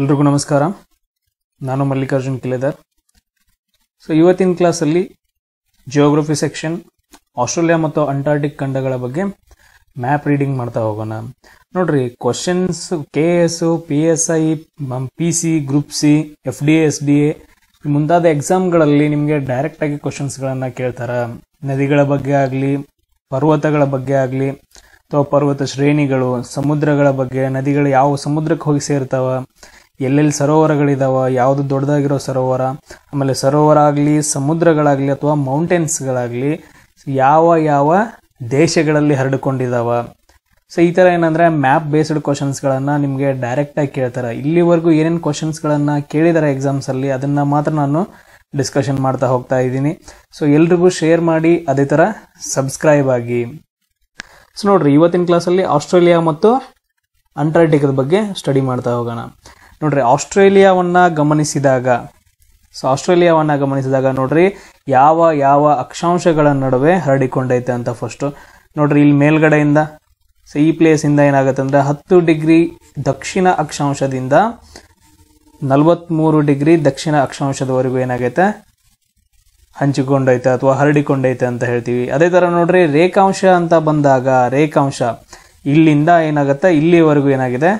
ಎಲ್ರಿಗೂ ನಮಸ್ಕಾರ ನಾನು ಮಲ್ಲಿಕಾರ್ಜುನ್ ಕಿಲೆದರ್ ಸೊ ಇವತ್ತಿನ ಕ್ಲಾಸಲ್ಲಿ ಜಿಯೋಗ್ರಫಿ ಸೆಕ್ಷನ್ ಆಸ್ಟ್ರೇಲಿಯಾ ಮತ್ತು ಅಂಟಾರ್ಟಿಕ್ ಖಂಡಗಳ ಬಗ್ಗೆ ಮ್ಯಾಪ್ ರೀಡಿಂಗ್ ಮಾಡ್ತಾ ಹೋಗೋಣ ನೋಡ್ರಿ questions K S P S I P C group C F D S D A ಮುಂತಾದ ಎಕ್ಸಾಮ್ಗಳಲ್ಲಿ ನಿಮಗೆ ಡೈರೆಕ್ಟಾಗಿ ಕ್ವಶನ್ಸ್ಗಳನ್ನು ಕೇಳ್ತಾರೆ ನದಿಗಳ ಬಗ್ಗೆ ಆಗಲಿ ಪರ್ವತಗಳ ಬಗ್ಗೆ ಆಗಲಿ ಅಥವಾ ಪರ್ವತ ಶ್ರೇಣಿಗಳು ಸಮುದ್ರಗಳ ಬಗ್ಗೆ ನದಿಗಳು ಯಾವ ಸಮುದ್ರಕ್ಕೆ ಹೋಗಿ ಸೇರ್ತಾವ ಎಲ್ಲೆಲ್ಲಿ ಸರೋವರಗಳಿದಾವೆ ಯಾವುದು ದೊಡ್ಡದಾಗಿರೋ ಸರೋವರ ಆಮೇಲೆ ಸರೋವರ ಆಗಲಿ ಸಮುದ್ರಗಳಾಗಲಿ ಅಥವಾ ಮೌಂಟೇನ್ಸ್ಗಳಾಗಲಿ ಯಾವ ಯಾವ ದೇಶಗಳಲ್ಲಿ ಹರಡಿಕೊಂಡಿದ್ದಾವೆ ಸೊ ಈ ಥರ ಏನಂದರೆ ಮ್ಯಾಪ್ ಬೇಸ್ಡ್ ಕ್ವಶನ್ಸ್ಗಳನ್ನು ನಿಮಗೆ ಡೈರೆಕ್ಟಾಗಿ ಕೇಳ್ತಾರೆ ಇಲ್ಲಿವರೆಗೂ ಏನೇನು ಕ್ವಶನ್ಸ್ಗಳನ್ನು ಕೇಳಿದ್ದಾರೆ ಎಕ್ಸಾಮ್ಸಲ್ಲಿ ಅದನ್ನು ಮಾತ್ರ ನಾನು ಡಿಸ್ಕಷನ್ ಮಾಡ್ತಾ ಹೋಗ್ತಾ ಇದ್ದೀನಿ ಸೊ ಎಲ್ರಿಗೂ ಶೇರ್ ಮಾಡಿ ಅದೇ ಥರ ಸಬ್ಸ್ಕ್ರೈಬ್ ಆಗಿ ಸೊ ನೋಡ್ರಿ ಇವತ್ತಿನ ಕ್ಲಾಸಲ್ಲಿ ಆಸ್ಟ್ರೇಲಿಯಾ ಮತ್ತು ಅಂಟಾರ್ಟಿಕದ ಬಗ್ಗೆ ಸ್ಟಡಿ ಮಾಡ್ತಾ ಹೋಗೋಣ ನೋಡ್ರಿ ಆಸ್ಟ್ರೇಲಿಯಾವನ್ನ ಗಮನಿಸಿದಾಗ ಸೊ ಆಸ್ಟ್ರೇಲಿಯಾವನ್ನ ಗಮನಿಸಿದಾಗ ನೋಡ್ರಿ ಯಾವ ಯಾವ ಅಕ್ಷಾಂಶಗಳ ನಡುವೆ ಹರಡಿಕೊಂಡೈತೆ ಅಂತ ಫಸ್ಟು ನೋಡ್ರಿ ಇಲ್ಲಿ ಮೇಲ್ಗಡೆಯಿಂದ ಸೊ ಈ ಇಂದ ಏನಾಗುತ್ತೆ ಅಂದ್ರೆ ಹತ್ತು ಡಿಗ್ರಿ ದಕ್ಷಿಣ ಅಕ್ಷಾಂಶದಿಂದ ನಲವತ್ಮೂರು ಡಿಗ್ರಿ ದಕ್ಷಿಣ ಅಕ್ಷಾಂಶದವರೆಗೂ ಏನಾಗೈತೆ ಹಂಚಿಕೊಂಡೈತೆ ಅಥವಾ ಹರಡಿಕೊಂಡೈತೆ ಅಂತ ಹೇಳ್ತೀವಿ ಅದೇ ಥರ ನೋಡ್ರಿ ರೇಖಾಂಶ ಅಂತ ಬಂದಾಗ ರೇಖಾಂಶ ಇಲ್ಲಿಂದ ಏನಾಗುತ್ತೆ ಇಲ್ಲಿವರೆಗೂ ಏನಾಗಿದೆ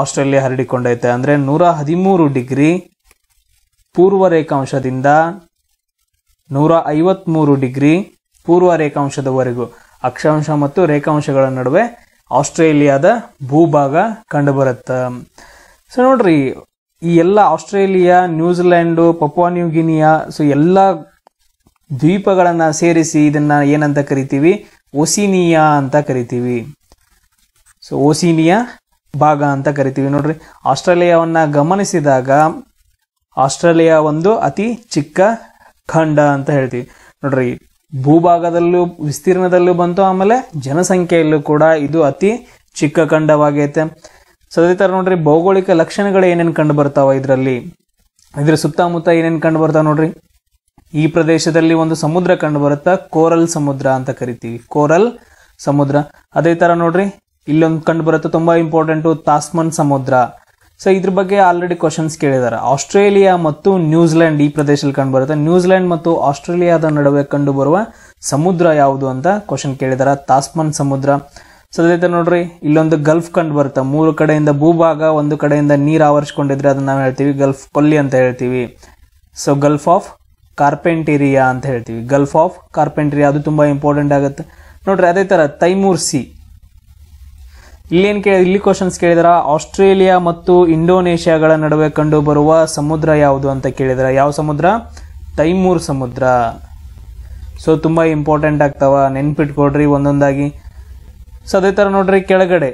ಆಸ್ಟ್ರೇಲಿಯಾ ಹರಡಿಕೊಂಡೈತೆ ಅಂದರೆ ನೂರ ಹದಿಮೂರು ಡಿಗ್ರಿ ಪೂರ್ವ ರೇಖಾಂಶದಿಂದ ನೂರ ಐವತ್ಮೂರು ಡಿಗ್ರಿ ಪೂರ್ವ ರೇಖಾಂಶದವರೆಗೂ ಅಕ್ಷಾಂಶ ಮತ್ತು ರೇಖಾಂಶಗಳ ನಡುವೆ ಆಸ್ಟ್ರೇಲಿಯಾದ ಭೂಭಾಗ ಕಂಡುಬರುತ್ತೆ ಸೊ ನೋಡ್ರಿ ಈ ಎಲ್ಲ Australia New Zealand Papua New Guinea so ಎಲ್ಲ ದ್ವೀಪಗಳನ್ನು ಸೇರಿಸಿ ಇದನ್ನು ಏನಂತ ಕರಿತೀವಿ ಓಸಿನಿಯಾ ಅಂತ ಕರಿತೀವಿ ಸೊ ಓಸಿನಿಯಾ ಭಾಗ ಅಂತ ಕರಿತೀವಿ ನೋಡ್ರಿ ಆಸ್ಟ್ರೇಲಿಯಾವನ್ನ ಗಮನಿಸಿದಾಗ ಆಸ್ಟ್ರೇಲಿಯಾ ಒಂದು ಅತಿ ಚಿಕ್ಕ ಖಂಡ ಅಂತ ಹೇಳ್ತೀವಿ ನೋಡ್ರಿ ಭೂಭಾಗದಲ್ಲೂ ವಿಸ್ತೀರ್ಣದಲ್ಲೂ ಬಂತು ಆಮೇಲೆ ಜನಸಂಖ್ಯೆಯಲ್ಲೂ ಕೂಡ ಇದು ಅತಿ ಚಿಕ್ಕ ಖಂಡವಾಗೈತೆ ಸೊ ಅದೇ ಥರ ನೋಡ್ರಿ ಭೌಗೋಳಿಕ ಲಕ್ಷಣಗಳು ಏನೇನು ಕಂಡು ಬರ್ತಾವ ಇದರಲ್ಲಿ ಇದ್ರ ಸುತ್ತಮುತ್ತ ಏನೇನು ಕಂಡು ಬರ್ತಾವ ನೋಡ್ರಿ ಈ ಪ್ರದೇಶದಲ್ಲಿ ಒಂದು ಸಮುದ್ರ ಕಂಡು ಬರುತ್ತಾ ಕೋರಲ್ ಸಮುದ್ರ ಅಂತ ಕರಿತೀವಿ ಕೋರಲ್ ಸಮುದ್ರ ಅದೇ ಥರ ನೋಡ್ರಿ ಇಲ್ಲೊಂದು ಕಂಡು ಬರುತ್ತೆ ತುಂಬಾ ಇಂಪಾರ್ಟೆಂಟ್ ತಾಸ್ಮನ್ ಸಮುದ್ರ ಸೊ ಇದ್ರ ಬಗ್ಗೆ ಆಲ್ರೆಡಿ ಕ್ವಶನ್ಸ್ ಕೇಳಿದಾರೆ ಆಸ್ಟ್ರೇಲಿಯಾ ಮತ್ತು ನ್ಯೂಜಿಲೆಂಡ್ ಈ ಪ್ರದೇಶದಲ್ಲಿ ಕಂಡು ಬರುತ್ತೆ ನ್ಯೂಜಿಲೆಂಡ್ ಮತ್ತು ಆಸ್ಟ್ರೇಲಿಯಾದ ನಡುವೆ ಕಂಡು ಬರುವ ಸಮುದ್ರ ಯಾವುದು ಅಂತ ಕ್ವಶನ್ ಕೇಳಿದಾರೆ ತಾಸ್ಮನ್ ಸಮುದ್ರ ಸೊ ಅದೇ ನೋಡ್ರಿ ಇಲ್ಲೊಂದು ಗಲ್ಫ್ ಕಂಡು ಬರುತ್ತೆ ಮೂರು ಕಡೆಯಿಂದ ಭೂಭಾಗ ಒಂದು ಕಡೆಯಿಂದ ನೀರು ಆವರಿಸಿಕೊಂಡಿದ್ರೆ ಅದನ್ನ ನಾವು ಹೇಳ್ತೀವಿ ಗಲ್ಫ್ ಕೊಲ್ಲಿ ಅಂತ ಹೇಳ್ತೀವಿ ಸೊ ಗಲ್ಫ್ ಆಫ್ ಕಾರ್ಪೆಂಟೇರಿಯಾ ಅಂತ ಹೇಳ್ತೀವಿ ಗಲ್ಫ್ ಆಫ್ ಕಾರ್ಪೆಂಟೇರಿಯಾ ಅದು ತುಂಬಾ ಇಂಪಾರ್ಟೆಂಟ್ ಆಗುತ್ತೆ ನೋಡ್ರಿ ಅದೇ ತರ ತೈಮೂರ್ ಸಿ ಇಲ್ಲೇನು ಕೇಳಿ ಇಲ್ಲಿ ಕ್ವಶನ್ಸ್ ಕೇಳಿದ್ರ ಆಸ್ಟ್ರೇಲಿಯಾ ಮತ್ತು ಇಂಡೋನೇಷ್ಯಾಗಳ ನಡುವೆ ಕಂಡು ಬರುವ ಸಮುದ್ರ ಯಾವುದು ಅಂತ ಕೇಳಿದ್ರ ಯಾವ ಸಮುದ್ರ ತೈಮೂರ್ ಸಮುದ್ರ ಸೊ ತುಂಬ ಇಂಪಾರ್ಟೆಂಟ್ ಆಗ್ತಾವ ನೆನ್ಪಿಟ್ಕೊಡ್ರಿ ಒಂದೊಂದಾಗಿ ಸೊ ಅದೇ ಥರ ನೋಡ್ರಿ ಕೆಳಗಡೆ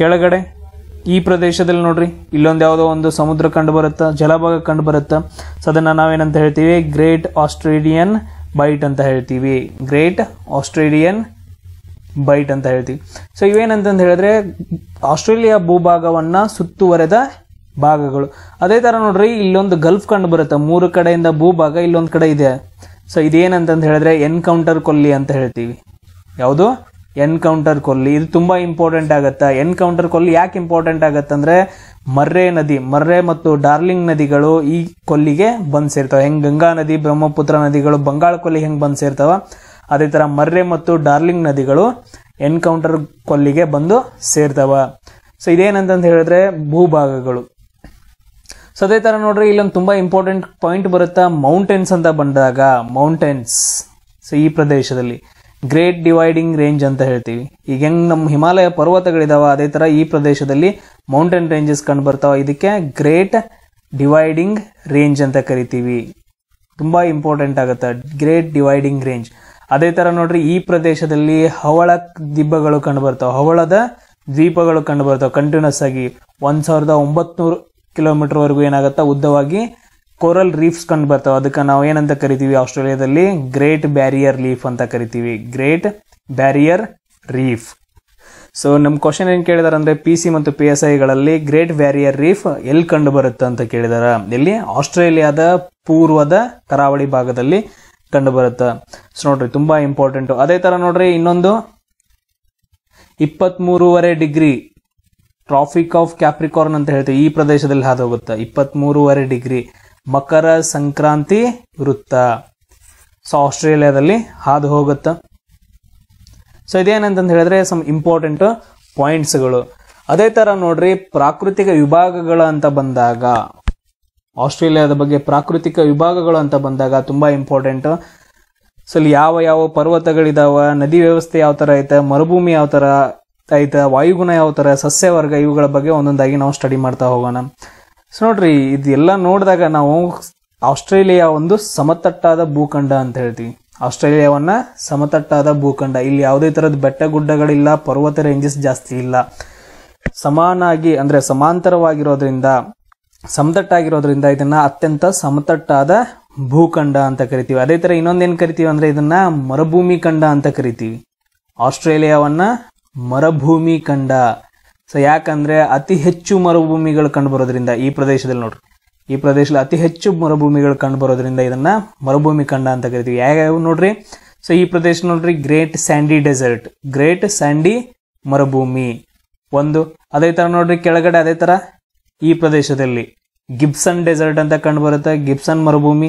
ಕೆಳಗಡೆ ಈ ಪ್ರದೇಶದಲ್ಲಿ ನೋಡ್ರಿ ಇಲ್ಲೊಂದು ಯಾವುದೋ ಒಂದು ಸಮುದ್ರ ಕಂಡು ಬರುತ್ತಾ ಜಲಭಾಗ ಕಂಡು ಬರುತ್ತಾ ಸೊ ಅದನ್ನು ನಾವೇನಂತ ಹೇಳ್ತೀವಿ ಗ್ರೇಟ್ ಆಸ್ಟ್ರೇಲಿಯನ್ ಬೈಟ್ ಅಂತ ಹೇಳ್ತೀವಿ ಗ್ರೇಟ್ ಆಸ್ಟ್ರೇಲಿಯನ್ ಬೈಟ್ ಅಂತ ಹೇಳ್ತೀವಿ ಸೊ ಇವೇನಂತಂದು ಹೇಳಿದ್ರೆ ಆಸ್ಟ್ರೇಲಿಯಾ ಭೂಭಾಗವನ್ನು ಸುತ್ತುವರೆದ ಭಾಗಗಳು ಅದೇ ಥರ ನೋಡ್ರಿ ಇಲ್ಲೊಂದು ಗಲ್ಫ್ ಕಂಡು ಬರುತ್ತೆ ಮೂರು ಕಡೆಯಿಂದ ಭೂಭಾಗ ಇಲ್ಲೊಂದು ಕಡೆ ಇದೆ ಸೊ ಇದೇನಂತಂದು ಹೇಳಿದ್ರೆ ಎನ್ಕೌಂಟರ್ ಕೊಲ್ಲಿ ಅಂತ ಹೇಳ್ತೀವಿ ಯಾವುದು ಎನ್ಕೌಂಟರ್ ಕೊಲ್ಲಿ ಇದು ತುಂಬ ಇಂಪಾರ್ಟೆಂಟ್ ಆಗುತ್ತೆ ಎನ್ಕೌಂಟರ್ ಕೊಲ್ಲಿ ಯಾಕೆ ಇಂಪಾರ್ಟೆಂಟ್ ಆಗತ್ತಂದ್ರೆ ಮರ್ರೆ ನದಿ ಮರ್ರೆ ಮತ್ತು ಡಾರ್ಲಿಂಗ್ ನದಿಗಳು ಈ ಕೊಲ್ಲಿಗೆ ಬಂದು ಸೇರ್ತವೆ ಹೆಂಗೆ ಗಂಗಾ ನದಿ ಬ್ರಹ್ಮಪುತ್ರ ನದಿಗಳು ಬಂಗಾಳ ಕೊಲ್ಲಿ ಹೆಂಗೆ ಬಂದು ಸೇರ್ತವೆ ಅದೇ ತರ ಮರ್ರೆ ಮತ್ತು ಡಾರ್ಲಿಂಗ್ ನದಿಗಳು ಎನ್ಕೌಂಟರ್ ಕೊಲ್ಲಿಗೆ ಬಂದು ಸೇರ್ತವ ಸೊ ಇದೇನಂತಂತ ಹೇಳಿದ್ರೆ ಭೂಭಾಗಗಳು ಸೊ ಅದೇ ತರ ನೋಡ್ರಿ ಇಲ್ಲೊಂದು ತುಂಬಾ ಇಂಪಾರ್ಟೆಂಟ್ ಪಾಯಿಂಟ್ ಬರುತ್ತಾ ಮೌಂಟೇನ್ಸ್ ಅಂತ ಬಂದಾಗ ಮೌಂಟೇನ್ಸ್ ಸೊ ಈ ಪ್ರದೇಶದಲ್ಲಿ ಗ್ರೇಟ್ ಡಿವೈಡಿಂಗ್ ರೇಂಜ್ ಅಂತ ಹೇಳ್ತೀವಿ ಈಗ ಹೆಂಗ್ ನಮ್ಮ ಹಿಮಾಲಯ ಪರ್ವತಗಳಿದಾವ ಅದೇ ತರ ಈ ಪ್ರದೇಶದಲ್ಲಿ ಮೌಂಟೇನ್ ರೇಂಜಸ್ ಕಂಡು ಬರ್ತಾವ ಇದಕ್ಕೆ ಗ್ರೇಟ್ ಡಿವೈಡಿಂಗ್ ರೇಂಜ್ ಅಂತ ಕರಿತೀವಿ ತುಂಬಾ ಇಂಪಾರ್ಟೆಂಟ್ ಆಗುತ್ತೆ ಗ್ರೇಟ್ ಡಿವೈಡಿಂಗ್ ರೇಂಜ್ ಅದೇ ತರ ನೋಡ್ರಿ ಈ ಪ್ರದೇಶದಲ್ಲಿ ಹವಳ ದಿಬ್ಬಗಳು ಕಂಡು ಬರ್ತಾವೆ ಹವಳದ ದ್ವೀಪಗಳು ಕಂಡು ಬರ್ತಾವ ಕಂಟಿನ್ಯೂಸ್ ಆಗಿ ಒಂದ್ ಸಾವಿರದ ಒಂಬತ್ನೂರು ಕಿಲೋಮೀಟರ್ ವರೆಗೂ ಏನಾಗುತ್ತೆ ಉದ್ದವಾಗಿ ಕೊರಲ್ ರೀಫ್ಸ್ ಕಂಡು ಬರ್ತಾವ ಅದಕ್ಕೆ ನಾವು ಏನಂತ ಕರಿತೀವಿ ಆಸ್ಟ್ರೇಲಿಯಾದಲ್ಲಿ ಗ್ರೇಟ್ ಬ್ಯಾರಿಯರ್ ಲೀಫ್ ಅಂತ ಕರಿತೀವಿ ಗ್ರೇಟ್ ಬ್ಯಾರಿಯರ್ ರೀಫ್ ಸೊ ನಮ್ಮ ಕ್ವಶನ್ ಏನು ಕೇಳಿದಾರೆ ಅಂದ್ರೆ ಪಿ ಸಿ ಮತ್ತು ಪಿ ಎಸ್ ಐಗಳಲ್ಲಿ ಗ್ರೇಟ್ ಬ್ಯಾರಿಯರ್ ರೀಫ್ ಎಲ್ಲಿ ಕಂಡು ಬರುತ್ತೆ ಅಂತ ಕೇಳಿದಾರ ಎಲ್ಲಿ ಆಸ್ಟ್ರೇಲಿಯಾದ ಪೂರ್ವದ ಕರಾವಳಿ ಭಾಗದಲ್ಲಿ ಕಂಡು ಬರುತ್ತೆ ಸೊ ನೋಡ್ರಿ ತುಂಬಾ ಇಂಪಾರ್ಟೆಂಟ್ ಅದೇ ತರ ನೋಡ್ರಿ ಇನ್ನೊಂದು ಇಪ್ಪತ್ ಮೂರುವರೆ ಡಿಗ್ರಿ ಟ್ರಾಫಿಕ್ ಆಫ್ ಕ್ಯಾಪ್ರಿಕಾರ್ನ್ ಅಂತ ಹೇಳ್ತೀವಿ ಈ ಪ್ರದೇಶದಲ್ಲಿ ಹಾದು ಹೋಗುತ್ತೆ ಇಪ್ಪತ್ ಮೂರುವರೆ ಡಿಗ್ರಿ ಮಕರ ಸಂಕ್ರಾಂತಿ ವೃತ್ತ ಸೊ ಆಸ್ಟ್ರೇಲಿಯಾದಲ್ಲಿ ಹಾದು ಹೋಗುತ್ತೆ ಸೊ ಇದೇನಂತಂದು ಹೇಳಿದ್ರೆ ಸಮ್ ಇಂಪಾರ್ಟೆಂಟ್ ಪಾಯಿಂಟ್ಸ್ಗಳು ಅದೇ ತರ ನೋಡ್ರಿ ಪ್ರಾಕೃತಿಕ ವಿಭಾಗಗಳು ಅಂತ ಬಂದಾಗ ಆಸ್ಟ್ರೇಲಿಯಾದ ಬಗ್ಗೆ ಪ್ರಾಕೃತಿಕ ವಿಭಾಗಗಳು ಅಂತ ಬಂದಾಗ ತುಂಬ ಇಂಪಾರ್ಟೆಂಟ್ ಸೊ ಅಲ್ಲಿ ಯಾವ ಯಾವ ಪರ್ವತಗಳಿದಾವ ನದಿ ವ್ಯವಸ್ಥೆ ಯಾವ ಥರ ಐತೆ ಮರುಭೂಮಿ ಯಾವ ಥರ ಐತೆ ವಾಯುಗುಣ ಯಾವ ಥರ ಸಸ್ಯವರ್ಗ ಇವುಗಳ ಬಗ್ಗೆ ಒಂದೊಂದಾಗಿ ನಾವು ಸ್ಟಡಿ ಮಾಡ್ತಾ ಹೋಗೋಣ ಸೊ ನೋಡ್ರಿ ಇದೆಲ್ಲ ನೋಡಿದಾಗ ನಾವು ಆಸ್ಟ್ರೇಲಿಯಾ ಒಂದು ಸಮತಟ್ಟಾದ ಭೂಖಂಡ ಅಂತ ಹೇಳ್ತೀವಿ ಆಸ್ಟ್ರೇಲಿಯಾವನ್ನ ಸಮತಟ್ಟಾದ ಭೂಖಂಡ ಇಲ್ಲಿ ಯಾವುದೇ ತರದ ಬೆಟ್ಟ ಗುಡ್ಡಗಳಿಲ್ಲ ಪರ್ವತ ರೇಂಜಸ್ ಜಾಸ್ತಿ ಇಲ್ಲ ಸಮಾನಾಗಿ ಅಂದ್ರೆ ಸಮಾಂತರವಾಗಿರೋದ್ರಿಂದ ಸಮತಟ್ಟಾಗಿರೋದ್ರಿಂದ ಇದನ್ನ ಅತ್ಯಂತ ಸಮತಟ್ಟಾದ ಭೂಖಂಡ ಅಂತ ಕರಿತೀವಿ ಅದೇ ತರ ಇನ್ನೊಂದೇನ್ ಕರಿತೀವಿ ಅಂದ್ರೆ ಇದನ್ನ ಮರುಭೂಮಿ ಖಂಡ ಅಂತ ಕರಿತೀವಿ ಆಸ್ಟ್ರೇಲಿಯಾವನ್ನ ಮರುಭೂಮಿ ಖಂಡ ಸೊ ಯಾಕಂದ್ರೆ ಅತಿ ಹೆಚ್ಚು ಮರುಭೂಮಿಗಳು ಕಂಡುಬರೋದ್ರಿಂದ ಈ ಪ್ರದೇಶದಲ್ಲಿ ನೋಡ್ರಿ ಈ ಪ್ರದೇಶದಲ್ಲಿ ಅತಿ ಹೆಚ್ಚು ಮರುಭೂಮಿಗಳು ಕಂಡುಬರೋದ್ರಿಂದ ಇದನ್ನ ಮರುಭೂಮಿ ಖಂಡ ಅಂತ ಕರಿತೀವಿ ಯಾವ್ಯಾವ ನೋಡ್ರಿ ಸೊ ಈ ಪ್ರದೇಶ ನೋಡ್ರಿ Great Sandy Desert Great Sandy ಮರುಭೂಮಿ ಒಂದು ಅದೇ ತರ ನೋಡ್ರಿ ಕೆಳಗಡೆ ಅದೇ ತರ ಈ ಪ್ರದೇಶದಲ್ಲಿ ಗಿಬ್ಸನ್ ಡೆಸರ್ಟ್ ಅಂತ ಕಂಡು ಬರುತ್ತೆ ಗಿಬ್ಸನ್ ಮರುಭೂಮಿ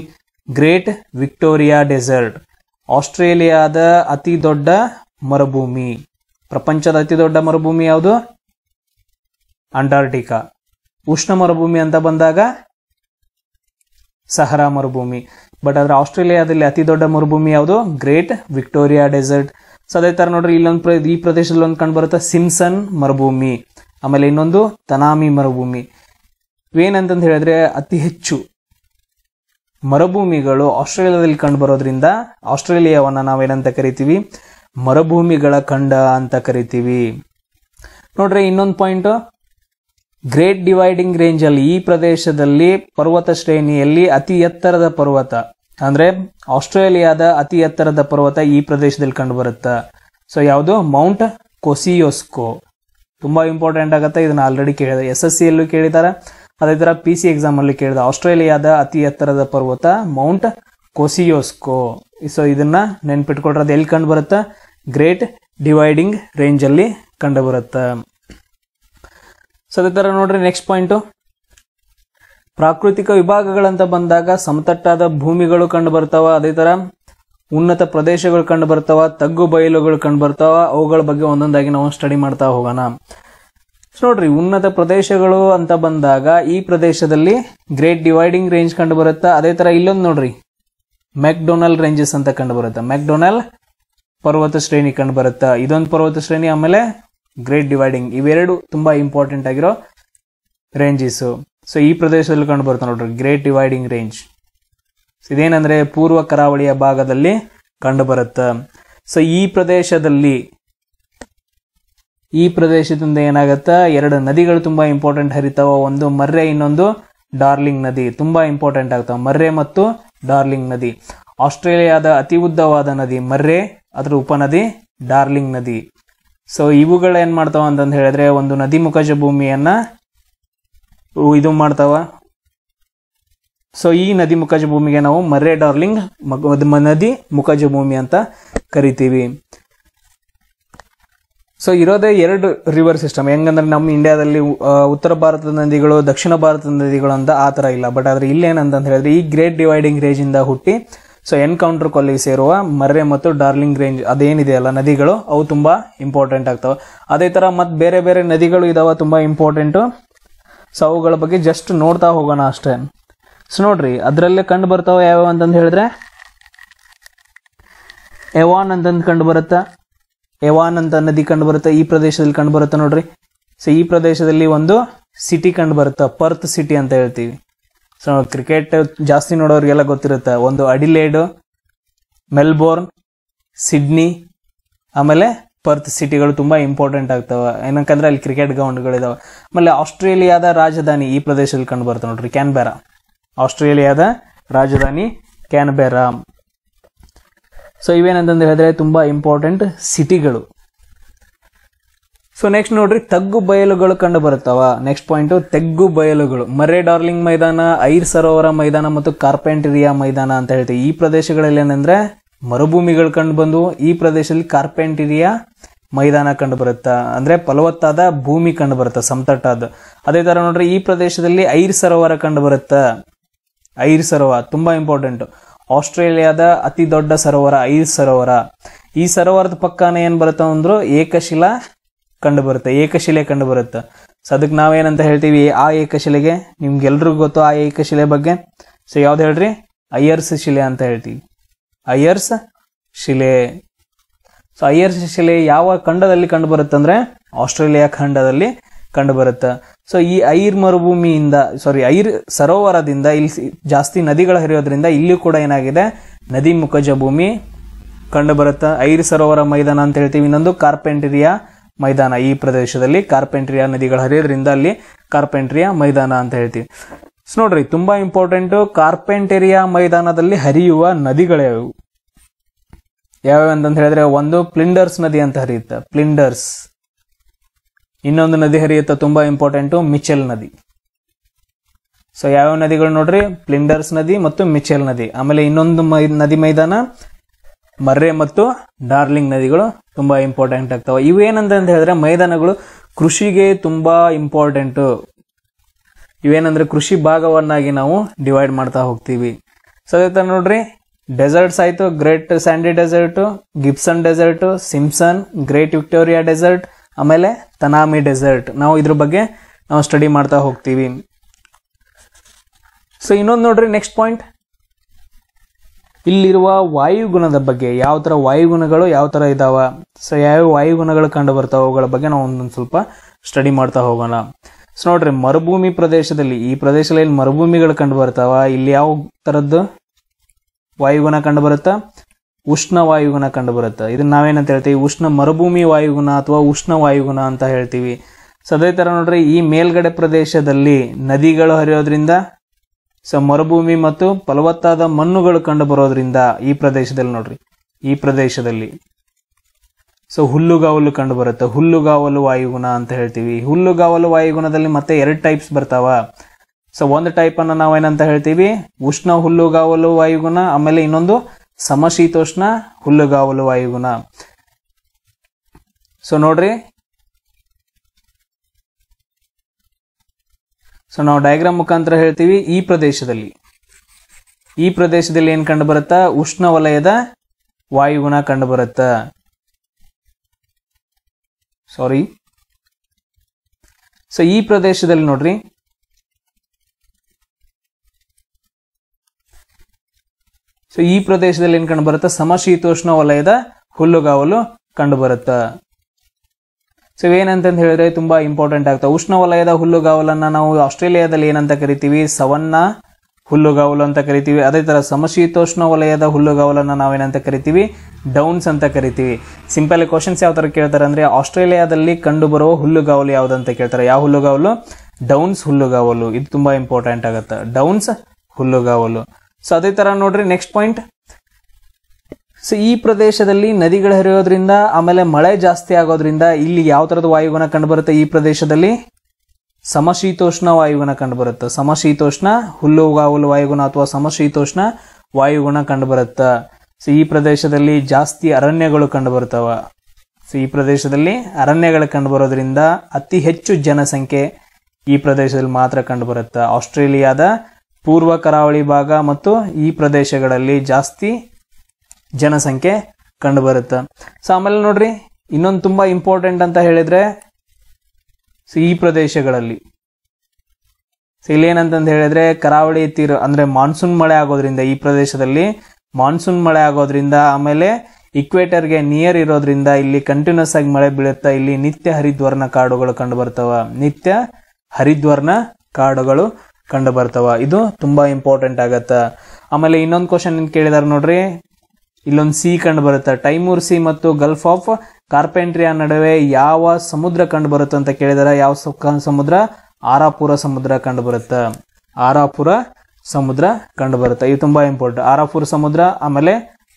ಗ್ರೇಟ್ ವಿಕ್ಟೋರಿಯಾ ಡೆಸರ್ಟ್ ಆಸ್ಟ್ರೇಲಿಯಾದ ಅತಿ ದೊಡ್ಡ ಮರುಭೂಮಿ ಪ್ರಪಂಚದ ಅತಿ ದೊಡ್ಡ ಮರುಭೂಮಿ ಯಾವುದು ಅಂಟಾರ್ಟಿಕಾ ಉಷ್ಣ ಮರುಭೂಮಿ ಅಂತ ಬಂದಾಗ ಸಹರಾ ಮರುಭೂಮಿ ಬಟ್ ಆದ್ರೆ ಆಸ್ಟ್ರೇಲಿಯಾದಲ್ಲಿ ಅತಿ ದೊಡ್ಡ ಮರುಭೂಮಿ ಯಾವುದು ಗ್ರೇಟ್ ವಿಕ್ಟೋರಿಯಾ ಡೆಸರ್ಟ್ ಸೊ ಅದೇ ತರ ನೋಡ್ರಿ ಇಲ್ಲೊಂದು ಈ ಪ್ರದೇಶದಲ್ಲಿ ಒಂದು ಕಂಡು ಬರುತ್ತೆ ಸಿಮ್ಸನ್ ಮರುಭೂಮಿ ಆಮೇಲೆ ಇನ್ನೊಂದು ತನಾಮಿ ಮರುಭೂಮಿ ಏನಂತಂದು ಹೇಳಿದ್ರೆ ಅತಿ ಹೆಚ್ಚು ಮರುಭೂಮಿಗಳು ಆಸ್ಟ್ರೇಲಿಯಾದಲ್ಲಿ ಕಂಡು ಬರೋದ್ರಿಂದ ಆಸ್ಟ್ರೇಲಿಯಾವನ್ನು ನಾವೇನಂತ ಕರಿತೀವಿ ಮರುಭೂಮಿಗಳ ಖಂಡ ಅಂತ ಕರಿತೀವಿ ನೋಡ್ರಿ ಇನ್ನೊಂದು ಪಾಯಿಂಟ್ ಗ್ರೇಟ್ ಡಿವೈಡಿಂಗ್ ರೇಂಜ್ ಅಲ್ಲಿ ಈ ಪ್ರದೇಶದಲ್ಲಿ ಪರ್ವತ ಶ್ರೇಣಿಯಲ್ಲಿ ಅತಿ ಎತ್ತರದ ಪರ್ವತ ಅಂದ್ರೆ ಆಸ್ಟ್ರೇಲಿಯಾದ ಅತಿ ಎತ್ತರದ ಪರ್ವತ ಈ ಪ್ರದೇಶದಲ್ಲಿ ಕಂಡು ಬರುತ್ತೆ ಸೊ ಯಾವುದು ಮೌಂಟ್ ಕೊಸಿಯೋಸ್ಕೋ ತುಂಬಾ ಇಂಪಾರ್ಟೆಂಟ್ ಆಗುತ್ತೆ ಇದನ್ನ ಆಲ್ರೆಡಿ ಕೇಳಿದೆ ಎಸ್ ಎಸ್ ಸಿಯಲ್ಲೂ ಕೇಳಿದ್ದಾರೆ ಅದೇ ತರ ಪಿ ಸಿ ಅಲ್ಲಿ ಕೇಳಿದ ಆಸ್ಟ್ರೇಲಿಯಾದ ಅತಿ ಎತ್ತರದ ಪರ್ವತ ಮೌಂಟ್ ಕೋಸಿಯೋಸ್ಕೋ ಸೊ ಇದನ್ನ ನೆನ್ಪಿಟ್ಕೊಟ್ರೆ ಅದು ಎಲ್ಲಿ ಕಂಡು ಬರುತ್ತೆ ಗ್ರೇಟ್ ಡಿವೈಡಿಂಗ್ ಅಲ್ಲಿ ಕಂಡು ಬರುತ್ತೆ ಸೊ ಅದೇ ತರ ನೋಡ್ರಿ ನೆಕ್ಸ್ಟ್ ಪಾಯಿಂಟ್ ಪ್ರಾಕೃತಿಕ ವಿಭಾಗಗಳಂತ ಬಂದಾಗ ಸಮತಟ್ಟಾದ ಭೂಮಿಗಳು ಕಂಡು ಬರ್ತಾವ ಅದೇ ತರ ಉನ್ನತ ಪ್ರದೇಶಗಳು ಕಂಡು ಬರ್ತಾವ ತಗ್ಗು ಬಯಲುಗಳು ಕಂಡು ಬರ್ತಾವ ಅವುಗಳ ಬಗ್ಗೆ ಒಂದೊಂದಾಗಿ ನಾವು ಸ್ಟಡಿ ಮಾಡ್ತಾ ಹೋಗೋಣ ನೋಡ್ರಿ ಉನ್ನತ ಪ್ರದೇಶಗಳು ಅಂತ ಬಂದಾಗ ಈ ಪ್ರದೇಶದಲ್ಲಿ ಗ್ರೇಟ್ ಡಿವೈಡಿಂಗ್ ರೇಂಜ್ ಕಂಡು ಬರುತ್ತಾ ಅದೇ ತರ ಇಲ್ಲೊಂದು ನೋಡ್ರಿ ಮ್ಯಾಕ್ಡೊನಲ್ ರೇಂಜಸ್ ಅಂತ ಕಂಡು ಬರುತ್ತೆ ಮೆಕ್ಡೊನಲ್ ಪರ್ವತ ಶ್ರೇಣಿ ಕಂಡು ಬರುತ್ತಾ ಇದೊಂದು ಪರ್ವತ ಶ್ರೇಣಿ ಆಮೇಲೆ ಗ್ರೇಟ್ ಡಿವೈಡಿಂಗ್ ಇವೆರಡು ತುಂಬಾ ಇಂಪಾರ್ಟೆಂಟ್ ಆಗಿರೋ ರೇಂಜಸ್ ಸೊ ಈ ಪ್ರದೇಶದಲ್ಲಿ ಕಂಡು ಬರುತ್ತೆ ನೋಡ್ರಿ ಗ್ರೇಟ್ ಡಿವೈಡಿಂಗ್ ರೇಂಜ್ ಇದೇನಂದ್ರೆ ಪೂರ್ವ ಕರಾವಳಿಯ ಭಾಗದಲ್ಲಿ ಕಂಡುಬರುತ್ತೆ ಸೊ ಈ ಪ್ರದೇಶದಲ್ಲಿ ಈ ಪ್ರದೇಶದಿಂದ ಏನಾಗುತ್ತೆ ಎರಡು ನದಿಗಳು ತುಂಬಾ ಇಂಪಾರ್ಟೆಂಟ್ ಹರಿತಾವ ಒಂದು ಮರ್ರೆ ಇನ್ನೊಂದು ಡಾರ್ಲಿಂಗ್ ನದಿ ತುಂಬಾ ಇಂಪಾರ್ಟೆಂಟ್ ಆಗ್ತಾವ ಮರ್ರೆ ಮತ್ತು ಡಾರ್ಲಿಂಗ್ ನದಿ ಆಸ್ಟ್ರೇಲಿಯಾದ ಅತಿ ಉದ್ದವಾದ ನದಿ ಮರ್ರೆ ಅದರ ಉಪನದಿ ಡಾರ್ಲಿಂಗ್ ನದಿ ಸೊ ಇವುಗಳು ಏನು ಮಾಡ್ತಾವ ಅಂತಂದು ಹೇಳಿದ್ರೆ ಒಂದು ನದಿ ಮುಖಜ ಭೂಮಿಯನ್ನ ಇದು ಮಾಡ್ತಾವ ಸೊ ಈ ನದಿ ಮುಖಜ ಭೂಮಿಗೆ ನಾವು ಮರ್ರೆ ಡಾರ್ಲಿಂಗ್ ನದಿ ಮುಖಜ ಭೂಮಿ ಅಂತ ಕರಿತೀವಿ ಸೊ ಇರೋದೇ ಎರಡು ರಿವರ್ ಸಿಸ್ಟಮ್ ಹೆಂಗಂದ್ರೆ ನಮ್ಮ ಇಂಡಿಯಾದಲ್ಲಿ ಉತ್ತರ ಭಾರತದ ನದಿಗಳು ದಕ್ಷಿಣ ಭಾರತದ ನದಿಗಳು ಅಂತ ಆ ಥರ ಇಲ್ಲ ಬಟ್ ಆದರೆ ಇಲ್ಲೇನಂತ ಹೇಳಿದ್ರೆ ಈ ಗ್ರೇಟ್ ಡಿವೈಡಿಂಗ್ ರೇಂಜ್ ಇಂದ ಹುಟ್ಟಿ ಸೊ ಎನ್ಕೌಂಟರ್ ಕೊಲ್ಲಿ ಸೇರುವ ಮರ್ರೆ ಮತ್ತು ಡಾರ್ಲಿಂಗ್ ರೇಂಜ್ ಅದೇನಿದೆಯಲ್ಲ ನದಿಗಳು ಅವು ತುಂಬಾ ಇಂಪಾರ್ಟೆಂಟ್ ಆಗ್ತಾವ ಅದೇ ತರ ಮತ್ತು ಬೇರೆ ಬೇರೆ ನದಿಗಳು ಇದಾವ ತುಂಬಾ ಇಂಪಾರ್ಟೆಂಟ್ ಸೊ ಅವುಗಳ ಬಗ್ಗೆ ಜಸ್ಟ್ ನೋಡ್ತಾ ಹೋಗೋಣ ಅಷ್ಟೇ ಸೊ ನೋಡ್ರಿ ಅದರಲ್ಲೇ ಕಂಡು ಬರ್ತಾವೆ ಯಾವ್ಯಾವ ಅಂತಂದು ಹೇಳಿದ್ರೆ ಎವಾನ್ ಅಂತಂದು ಕಂಡು ಬರುತ್ತೆ ಎವಾನ್ ಅಂತ ನದಿ ಕಂಡು ಬರುತ್ತೆ ಈ ಪ್ರದೇಶದಲ್ಲಿ ಕಂಡು ಬರುತ್ತೆ ನೋಡ್ರಿ ಸೊ ಈ ಪ್ರದೇಶದಲ್ಲಿ ಒಂದು ಸಿಟಿ ಕಂಡು ಬರುತ್ತೆ ಪರ್ತ್ ಸಿಟಿ ಅಂತ ಹೇಳ್ತೀವಿ ಸೊ ಕ್ರಿಕೆಟ್ ಜಾಸ್ತಿ ನೋಡೋರಿಗೆಲ್ಲ ಗೊತ್ತಿರುತ್ತೆ ಒಂದು ಅಡಿಲೇಡು ಮೆಲ್ಬೋರ್ನ್ ಸಿಡ್ನಿ ಆಮೇಲೆ ಪರ್ತ್ ಸಿಟಿಗಳು ತುಂಬ ಇಂಪಾರ್ಟೆಂಟ್ ಆಗ್ತಾವ ಏನಕ್ಕಂದ್ರೆ ಅಲ್ಲಿ ಕ್ರಿಕೆಟ್ ಗ್ರೌಂಡ್ಗಳಿದಾವೆ ಆಮೇಲೆ ಆಸ್ಟ್ರೇಲಿಯಾದ ರಾಜಧಾನಿ ಈ ಪ್ರದೇಶದಲ್ಲಿ ಕಂಡು ಬರುತ್ತೆ ನೋಡ್ರಿ ಕ್ಯಾನ್ಬೆರಾ ಆಸ್ಟ್ರೇಲಿಯಾದ ರಾಜಧಾನಿ ಕ್ಯಾನ್ಬೆರಾ ಸೊ ಇವೇನಂತಂದು ಹೇಳಿದ್ರೆ ತುಂಬ ಇಂಪಾರ್ಟೆಂಟ್ ಸಿಟಿಗಳು ಸೊ ನೆಕ್ಸ್ಟ್ ನೋಡ್ರಿ ತಗ್ಗು ಬಯಲುಗಳು ಕಂಡು ಬರುತ್ತವ ನೆಕ್ಸ್ಟ್ ಪಾಯಿಂಟ್ ತೆಗ್ಗು ಬಯಲುಗಳು ಮರೆ ಡಾರ್ಲಿಂಗ್ ಮೈದಾನ ಐರ್ ಸರೋವರ ಮೈದಾನ ಮತ್ತು ಕಾರ್ಪೆಂಟರಿಯಾ ಮೈದಾನ ಅಂತ ಹೇಳ್ತೀವಿ ಈ ಪ್ರದೇಶಗಳಲ್ಲಿ ಏನಂದ್ರೆ ಮರುಭೂಮಿಗಳು ಕಂಡು ಬಂದು ಈ ಪ್ರದೇಶದಲ್ಲಿ ಕಾರ್ಪೆಂಟರಿಯಾ ಮೈದಾನ ಕಂಡು ಬರುತ್ತಾ ಅಂದ್ರೆ ಫಲವತ್ತಾದ ಭೂಮಿ ಕಂಡು ಬರುತ್ತಾ ಸಮತಟ್ಟಾದ ಅದೇ ತರ ನೋಡ್ರಿ ಈ ಪ್ರದೇಶದಲ್ಲಿ ಐರ್ ಸರೋವರ ಕಂಡು ಬರುತ್ತಾ ಐರ್ ಸರೋವರ ತುಂಬಾ ಇಂಪಾರ್ಟೆಂಟ್ ಆಸ್ಟ್ರೇಲಿಯಾದ ಅತಿ ದೊಡ್ಡ ಸರೋವರ ಐರ್ ಸರೋವರ ಈ ಸರೋವರದ ಪಕ್ಕನೇ ಏನ್ ಬರುತ್ತೆ ಅಂದ್ರು ಏಕಶಿಲಾ ಕಂಡು ಬರುತ್ತೆ ಏಕಶಿಲೆ ಕಂಡು ಬರುತ್ತೆ ಸೊ ಅದಕ್ಕೆ ನಾವೇನಂತ ಹೇಳ್ತೀವಿ ಆ ಏಕಶಿಲೆಗೆ ನಿಮ್ಗೆಲ್ರಿಗೂ ಗೊತ್ತು ಆ ಏಕಶಿಲೆ ಬಗ್ಗೆ ಸೊ ಯಾವ್ದು ಹೇಳ್ರಿ ಅಯ್ಯರ್ಸ್ ಶಿಲೆ ಅಂತ ಹೇಳ್ತೀವಿ ಅಯ್ಯರ್ಸ್ ಶಿಲೆ ಸೊ ಅಯ್ಯರ್ಸ್ ಶಿಲೆ ಯಾವ ಖಂಡದಲ್ಲಿ ಕಂಡು ಅಂದ್ರೆ ಆಸ್ಟ್ರೇಲಿಯಾ ಖಂಡದಲ್ಲಿ ಕಂಡುಬರುತ್ತೆ ಸೊ ಈ ಐರ್ ಮರುಭೂಮಿಯಿಂದ ಸಾರಿ ಐರ್ ಸರೋವರದಿಂದ ಇಲ್ಲಿ ಜಾಸ್ತಿ ನದಿಗಳು ಹರಿಯೋದ್ರಿಂದ ಇಲ್ಲಿ ಕೂಡ ಏನಾಗಿದೆ ನದಿ ಮುಖಜ ಭೂಮಿ ಕಂಡುಬರುತ್ತೆ ಐರ್ ಸರೋವರ ಮೈದಾನ ಅಂತ ಹೇಳ್ತೀವಿ ಇನ್ನೊಂದು ಕಾರ್ಪೆಂಟ್ರಿಯಾ ಮೈದಾನ ಈ ಪ್ರದೇಶದಲ್ಲಿ ಕಾರ್ಪೆಂಟ್ರಿಯಾ ನದಿಗಳು ಹರಿಯೋದ್ರಿಂದ ಅಲ್ಲಿ ಕಾರ್ಪೆಂಟ್ರಿಯಾ ಮೈದಾನ ಅಂತ ಹೇಳ್ತೀವಿ ನೋಡ್ರಿ ತುಂಬಾ ಇಂಪಾರ್ಟೆಂಟ್ ಕಾರ್ಪೆಂಟೇರಿಯಾ ಮೈದಾನದಲ್ಲಿ ಹರಿಯುವ ನದಿಗಳ್ಯಾವು ಯಾವ್ಯಾವ ಅಂತ ಹೇಳಿದ್ರೆ ಒಂದು ಪ್ಲಿಂಡರ್ಸ್ ನದಿ ಅಂತ ಹರಿಯುತ್ತೆ ಪ್ಲಿಂಡರ್ಸ್ ಇನ್ನೊಂದು ನದಿ ಹರಿಯುತ್ತ ತುಂಬಾ ಇಂಪಾರ್ಟೆಂಟು ಮಿಚೆಲ್ ನದಿ ಸೊ ಯಾವ ನದಿಗಳು ನೋಡ್ರಿ ಪ್ಲಿಂಡರ್ಸ್ ನದಿ ಮತ್ತು ಮಿಚೆಲ್ ನದಿ ಆಮೇಲೆ ಇನ್ನೊಂದು ನದಿ ಮೈದಾನ ಮರ್ರೆ ಮತ್ತು ಡಾರ್ಲಿಂಗ್ ನದಿಗಳು ತುಂಬಾ ಇಂಪಾರ್ಟೆಂಟ್ ಆಗ್ತಾವ ಇವೇನಂತ ಹೇಳಿದ್ರೆ ಮೈದಾನಗಳು ಕೃಷಿಗೆ ತುಂಬಾ ಇಂಪಾರ್ಟೆಂಟ್ ಇವೇನಂದ್ರೆ ಕೃಷಿ ಭಾಗವನ್ನಾಗಿ ನಾವು ಡಿವೈಡ್ ಮಾಡ್ತಾ ಹೋಗ್ತೀವಿ ಸೊ ನೋಡ್ರಿ ಡೆಸರ್ಟ್ಸ್ ಆಯ್ತು Great Sandy Desert Gibson Desert Simpson Great Victoria Desert ಆಮೇಲೆ ತನಾಮಿ ಡೆಸರ್ಟ್ ನಾವು ಇದ್ರ ಬಗ್ಗೆ ನಾವು ಸ್ಟಡಿ ಮಾಡ್ತಾ ಹೋಗ್ತೀವಿ ಸೊ ಇನ್ನೊಂದು ನೋಡ್ರಿ ನೆಕ್ಸ್ಟ್ ಪಾಯಿಂಟ್ ಇಲ್ಲಿರುವ ವಾಯುಗುಣದ ಬಗ್ಗೆ ಯಾವ ಥರ ವಾಯುಗುಣಗಳು ಯಾವ ಥರ ಇದಾವ ಸೊ ಯಾವ ವಾಯುಗುಣಗಳು ಕಂಡು ಬರ್ತಾವೆ ಅವುಗಳ ಬಗ್ಗೆ ನಾವು ಒಂದೊಂದು ಸ್ವಲ್ಪ ಸ್ಟಡಿ ಮಾಡ್ತಾ ಹೋಗೋಣ ಸೊ ನೋಡ್ರಿ ಮರುಭೂಮಿ ಪ್ರದೇಶದಲ್ಲಿ ಈ ಪ್ರದೇಶದಲ್ಲಿ ಮರುಭೂಮಿಗಳು ಕಂಡು ಬರ್ತಾವ ಇಲ್ಲಿ ಯಾವ ಥರದ್ದು ವಾಯುಗುಣ ಕಂಡು ಬರುತ್ತಾ ಉಷ್ಣ ವಾಯುಗುಣ ಕಂಡುಬರುತ್ತೆ ಇದನ್ನ ನಾವೇನಂತ ಹೇಳ್ತೀವಿ ಉಷ್ಣ ಮರುಭೂಮಿ ವಾಯುಗುಣ ಅಥವಾ ಉಷ್ಣ ವಾಯುಗುಣ ಅಂತ ಹೇಳ್ತೀವಿ ಸೊ ಅದೇ ಥರ ನೋಡ್ರಿ ಈ ಮೇಲ್ಗಡೆ ಪ್ರದೇಶದಲ್ಲಿ ನದಿಗಳು ಹರಿಯೋದ್ರಿಂದ ಸೊ ಮರುಭೂಮಿ ಮತ್ತು ಫಲವತ್ತಾದ ಮಣ್ಣುಗಳು ಕಂಡು ಬರೋದ್ರಿಂದ ಈ ಪ್ರದೇಶದಲ್ಲಿ ನೋಡ್ರಿ ಈ ಪ್ರದೇಶದಲ್ಲಿ ಸೊ ಹುಲ್ಲುಗಾವಲು ಕಂಡು ಬರುತ್ತೆ ಹುಲ್ಲುಗಾವಲು ವಾಯುಗುಣ ಅಂತ ಹೇಳ್ತೀವಿ ಹುಲ್ಲುಗಾವಲು ವಾಯುಗುಣದಲ್ಲಿ ಮತ್ತೆ ಎರಡು ಟೈಪ್ಸ್ ಬರ್ತಾವ ಸೊ ಒಂದು ಟೈಪನ್ನು ನಾವೇನಂತ ಹೇಳ್ತೀವಿ ಉಷ್ಣ ಹುಲ್ಲುಗಾವಲು ವಾಯುಗುಣ ಆಮೇಲೆ ಇನ್ನೊಂದು ಸಮಶೀತೋಷ್ಣ ಹುಲ್ಲುಗಾವಲು ವಾಯುಗುಣ ಸೊ ನೋಡ್ರಿ ಸೊ ನಾವು ಡಯಾಗ್ರಾಮ್ ಮುಖಾಂತರ ಹೇಳ್ತೀವಿ ಈ ಪ್ರದೇಶದಲ್ಲಿ ಈ ಪ್ರದೇಶದಲ್ಲಿ ಏನು ಕಂಡು ಬರುತ್ತಾ ಉಷ್ಣ ವಲಯದ ವಾಯುಗುಣ ಕಂಡು ಬರುತ್ತ ಸಾರಿ ಸೊ ಈ ಪ್ರದೇಶದಲ್ಲಿ ನೋಡ್ರಿ ಸೊ ಈ ಪ್ರದೇಶದಲ್ಲಿ ಏನ್ ಕಂಡು ಬರುತ್ತೆ ಸಮಶೀತೋಷ್ಣ ವಲಯದ ಹುಲ್ಲುಗಾವಲು ಕಂಡು ಸೊ ಏನಂತ ಹೇಳಿದ್ರೆ ತುಂಬಾ ಇಂಪಾರ್ಟೆಂಟ್ ಉಷ್ಣ ಉಷ್ಣವಲಯದ ಹುಲ್ಲುಗಾವಲನ್ನ ನಾವು ಆಸ್ಟ್ರೇಲಿಯಾದಲ್ಲಿ ಏನಂತ ಕರಿತೀವಿ ಸವನ್ನ ಹುಲ್ಲುಗಾವಲು ಅಂತ ಕರಿತೀವಿ ಅದೇ ತರ ಸಮಶೀತೋಷ್ಣ ವಲಯದ ಹುಲ್ಲುಗಾವಲನ್ನ ನಾವೇನಂತ ಕರಿತೀವಿ ಡೌನ್ಸ್ ಅಂತ ಕರಿತೀವಿ ಸಿಂಪಲ್ ಕ್ವಶನ್ಸ್ ಯಾವ ತರ ಕೇಳ್ತಾರೆ ಅಂದ್ರೆ ಆಸ್ಟ್ರೇಲಿಯಾದಲ್ಲಿ ಕಂಡು ಬರುವ ಹುಲ್ಲುಗಾವಲು ಯಾವ್ದಂತ ಕೇಳ್ತಾರೆ ಯಾವ ಹುಲ್ಲುಗಾವಲು ಡೌನ್ಸ್ ಹುಲ್ಲುಗಾವಲು ಇದು ತುಂಬಾ ಇಂಪಾರ್ಟೆಂಟ್ ಆಗುತ್ತೆ ಡೌನ್ಸ್ ಹುಲ್ಲುಗಾವಲು ಸೊ ಅದೇ ಥರ ನೋಡ್ರಿ ನೆಕ್ಸ್ಟ್ ಪಾಯಿಂಟ್ ಸೊ ಈ ಪ್ರದೇಶದಲ್ಲಿ ನದಿಗಳು ಹರಿಯೋದ್ರಿಂದ ಆಮೇಲೆ ಮಳೆ ಜಾಸ್ತಿ ಆಗೋದ್ರಿಂದ ಇಲ್ಲಿ ಯಾವ ಥರದ ವಾಯುಗುಣ ಕಂಡುಬರುತ್ತೆ ಈ ಪ್ರದೇಶದಲ್ಲಿ ಸಮಶೀತೋಷ್ಣ ವಾಯುಗುಣ ಕಂಡುಬರುತ್ತೆ ಸಮಶೀತೋಷ್ಣ ಹುಲ್ಲುಗಾವಲು ವಾಯುಗುಣ ಅಥವಾ ಸಮಶೀತೋಷ್ಣ ವಾಯುಗುಣ ಕಂಡುಬರುತ್ತೆ ಸೊ ಈ ಪ್ರದೇಶದಲ್ಲಿ ಜಾಸ್ತಿ ಅರಣ್ಯಗಳು ಕಂಡು ಬರುತ್ತವ ಸೊ ಈ ಪ್ರದೇಶದಲ್ಲಿ ಅರಣ್ಯಗಳು ಕಂಡು ಬರೋದ್ರಿಂದ ಅತಿ ಹೆಚ್ಚು ಜನಸಂಖ್ಯೆ ಈ ಪ್ರದೇಶದಲ್ಲಿ ಮಾತ್ರ ಕಂಡುಬರುತ್ತೆ ಆಸ್ಟ್ರೇಲಿಯಾದ ಪೂರ್ವ ಕರಾವಳಿ ಭಾಗ ಮತ್ತು ಈ ಪ್ರದೇಶಗಳಲ್ಲಿ ಜಾಸ್ತಿ ಜನಸಂಖ್ಯೆ ಕಂಡುಬರುತ್ತೆ ಸೊ ಆಮೇಲೆ ನೋಡ್ರಿ ಇನ್ನೊಂದು ತುಂಬಾ ಇಂಪಾರ್ಟೆಂಟ್ ಅಂತ ಹೇಳಿದ್ರೆ ಈ ಪ್ರದೇಶಗಳಲ್ಲಿ ಸೊ ಇಲ್ಲೇನಂತಂದು ಹೇಳಿದ್ರೆ ಕರಾವಳಿ ತೀರ ಅಂದ್ರೆ ಮಾನ್ಸೂನ್ ಮಳೆ ಆಗೋದ್ರಿಂದ ಈ ಪ್ರದೇಶದಲ್ಲಿ ಮಾನ್ಸೂನ್ ಮಳೆ ಆಗೋದ್ರಿಂದ ಆಮೇಲೆ ಇಕ್ವೇಟರ್ಗೆ ನಿಯರ್ ಇರೋದ್ರಿಂದ ಇಲ್ಲಿ ಕಂಟಿನ್ಯೂಸ್ ಆಗಿ ಮಳೆ ಬೀಳುತ್ತಾ ಇಲ್ಲಿ ನಿತ್ಯ ಹರಿದ್ವರ್ಣ ಕಾಡುಗಳು ಕಂಡು ನಿತ್ಯ ಹರಿದ್ವರ್ಣ ಕಾಡುಗಳು ಕಂಡು ಬರ್ತವ ಇದು ತುಂಬಾ ಇಂಪಾರ್ಟೆಂಟ್ ಆಗತ್ತ ಆಮೇಲೆ ಇನ್ನೊಂದು ಕ್ವಶನ್ ಕೇಳಿದಾರ ನೋಡ್ರಿ ಇಲ್ಲೊಂದು ಸಿ ಕಂಡು ಬರುತ್ತೆ ಟೈಮೂರ್ ಸಿ ಮತ್ತು ಗಲ್ಫ್ ಆಫ್ ಕಾರ್ಪೆಂಟ್ರಿಯಾ ನಡುವೆ ಯಾವ ಸಮುದ್ರ ಕಂಡು ಬರುತ್ತೆ ಅಂತ ಕೇಳಿದಾರ ಯಾವ ಸಮುದ್ರ ಆರಾಪುರ ಸಮುದ್ರ ಕಂಡು ಬರುತ್ತೆ ಆರಾಪುರ ಸಮುದ್ರ ಕಂಡು ಬರುತ್ತೆ ಇದು ತುಂಬಾ ಇಂಪಾರ್ಟೆಂಟ್ ಆರಾಪುರ ಸಮುದ್ರ ಆಮೇಲೆ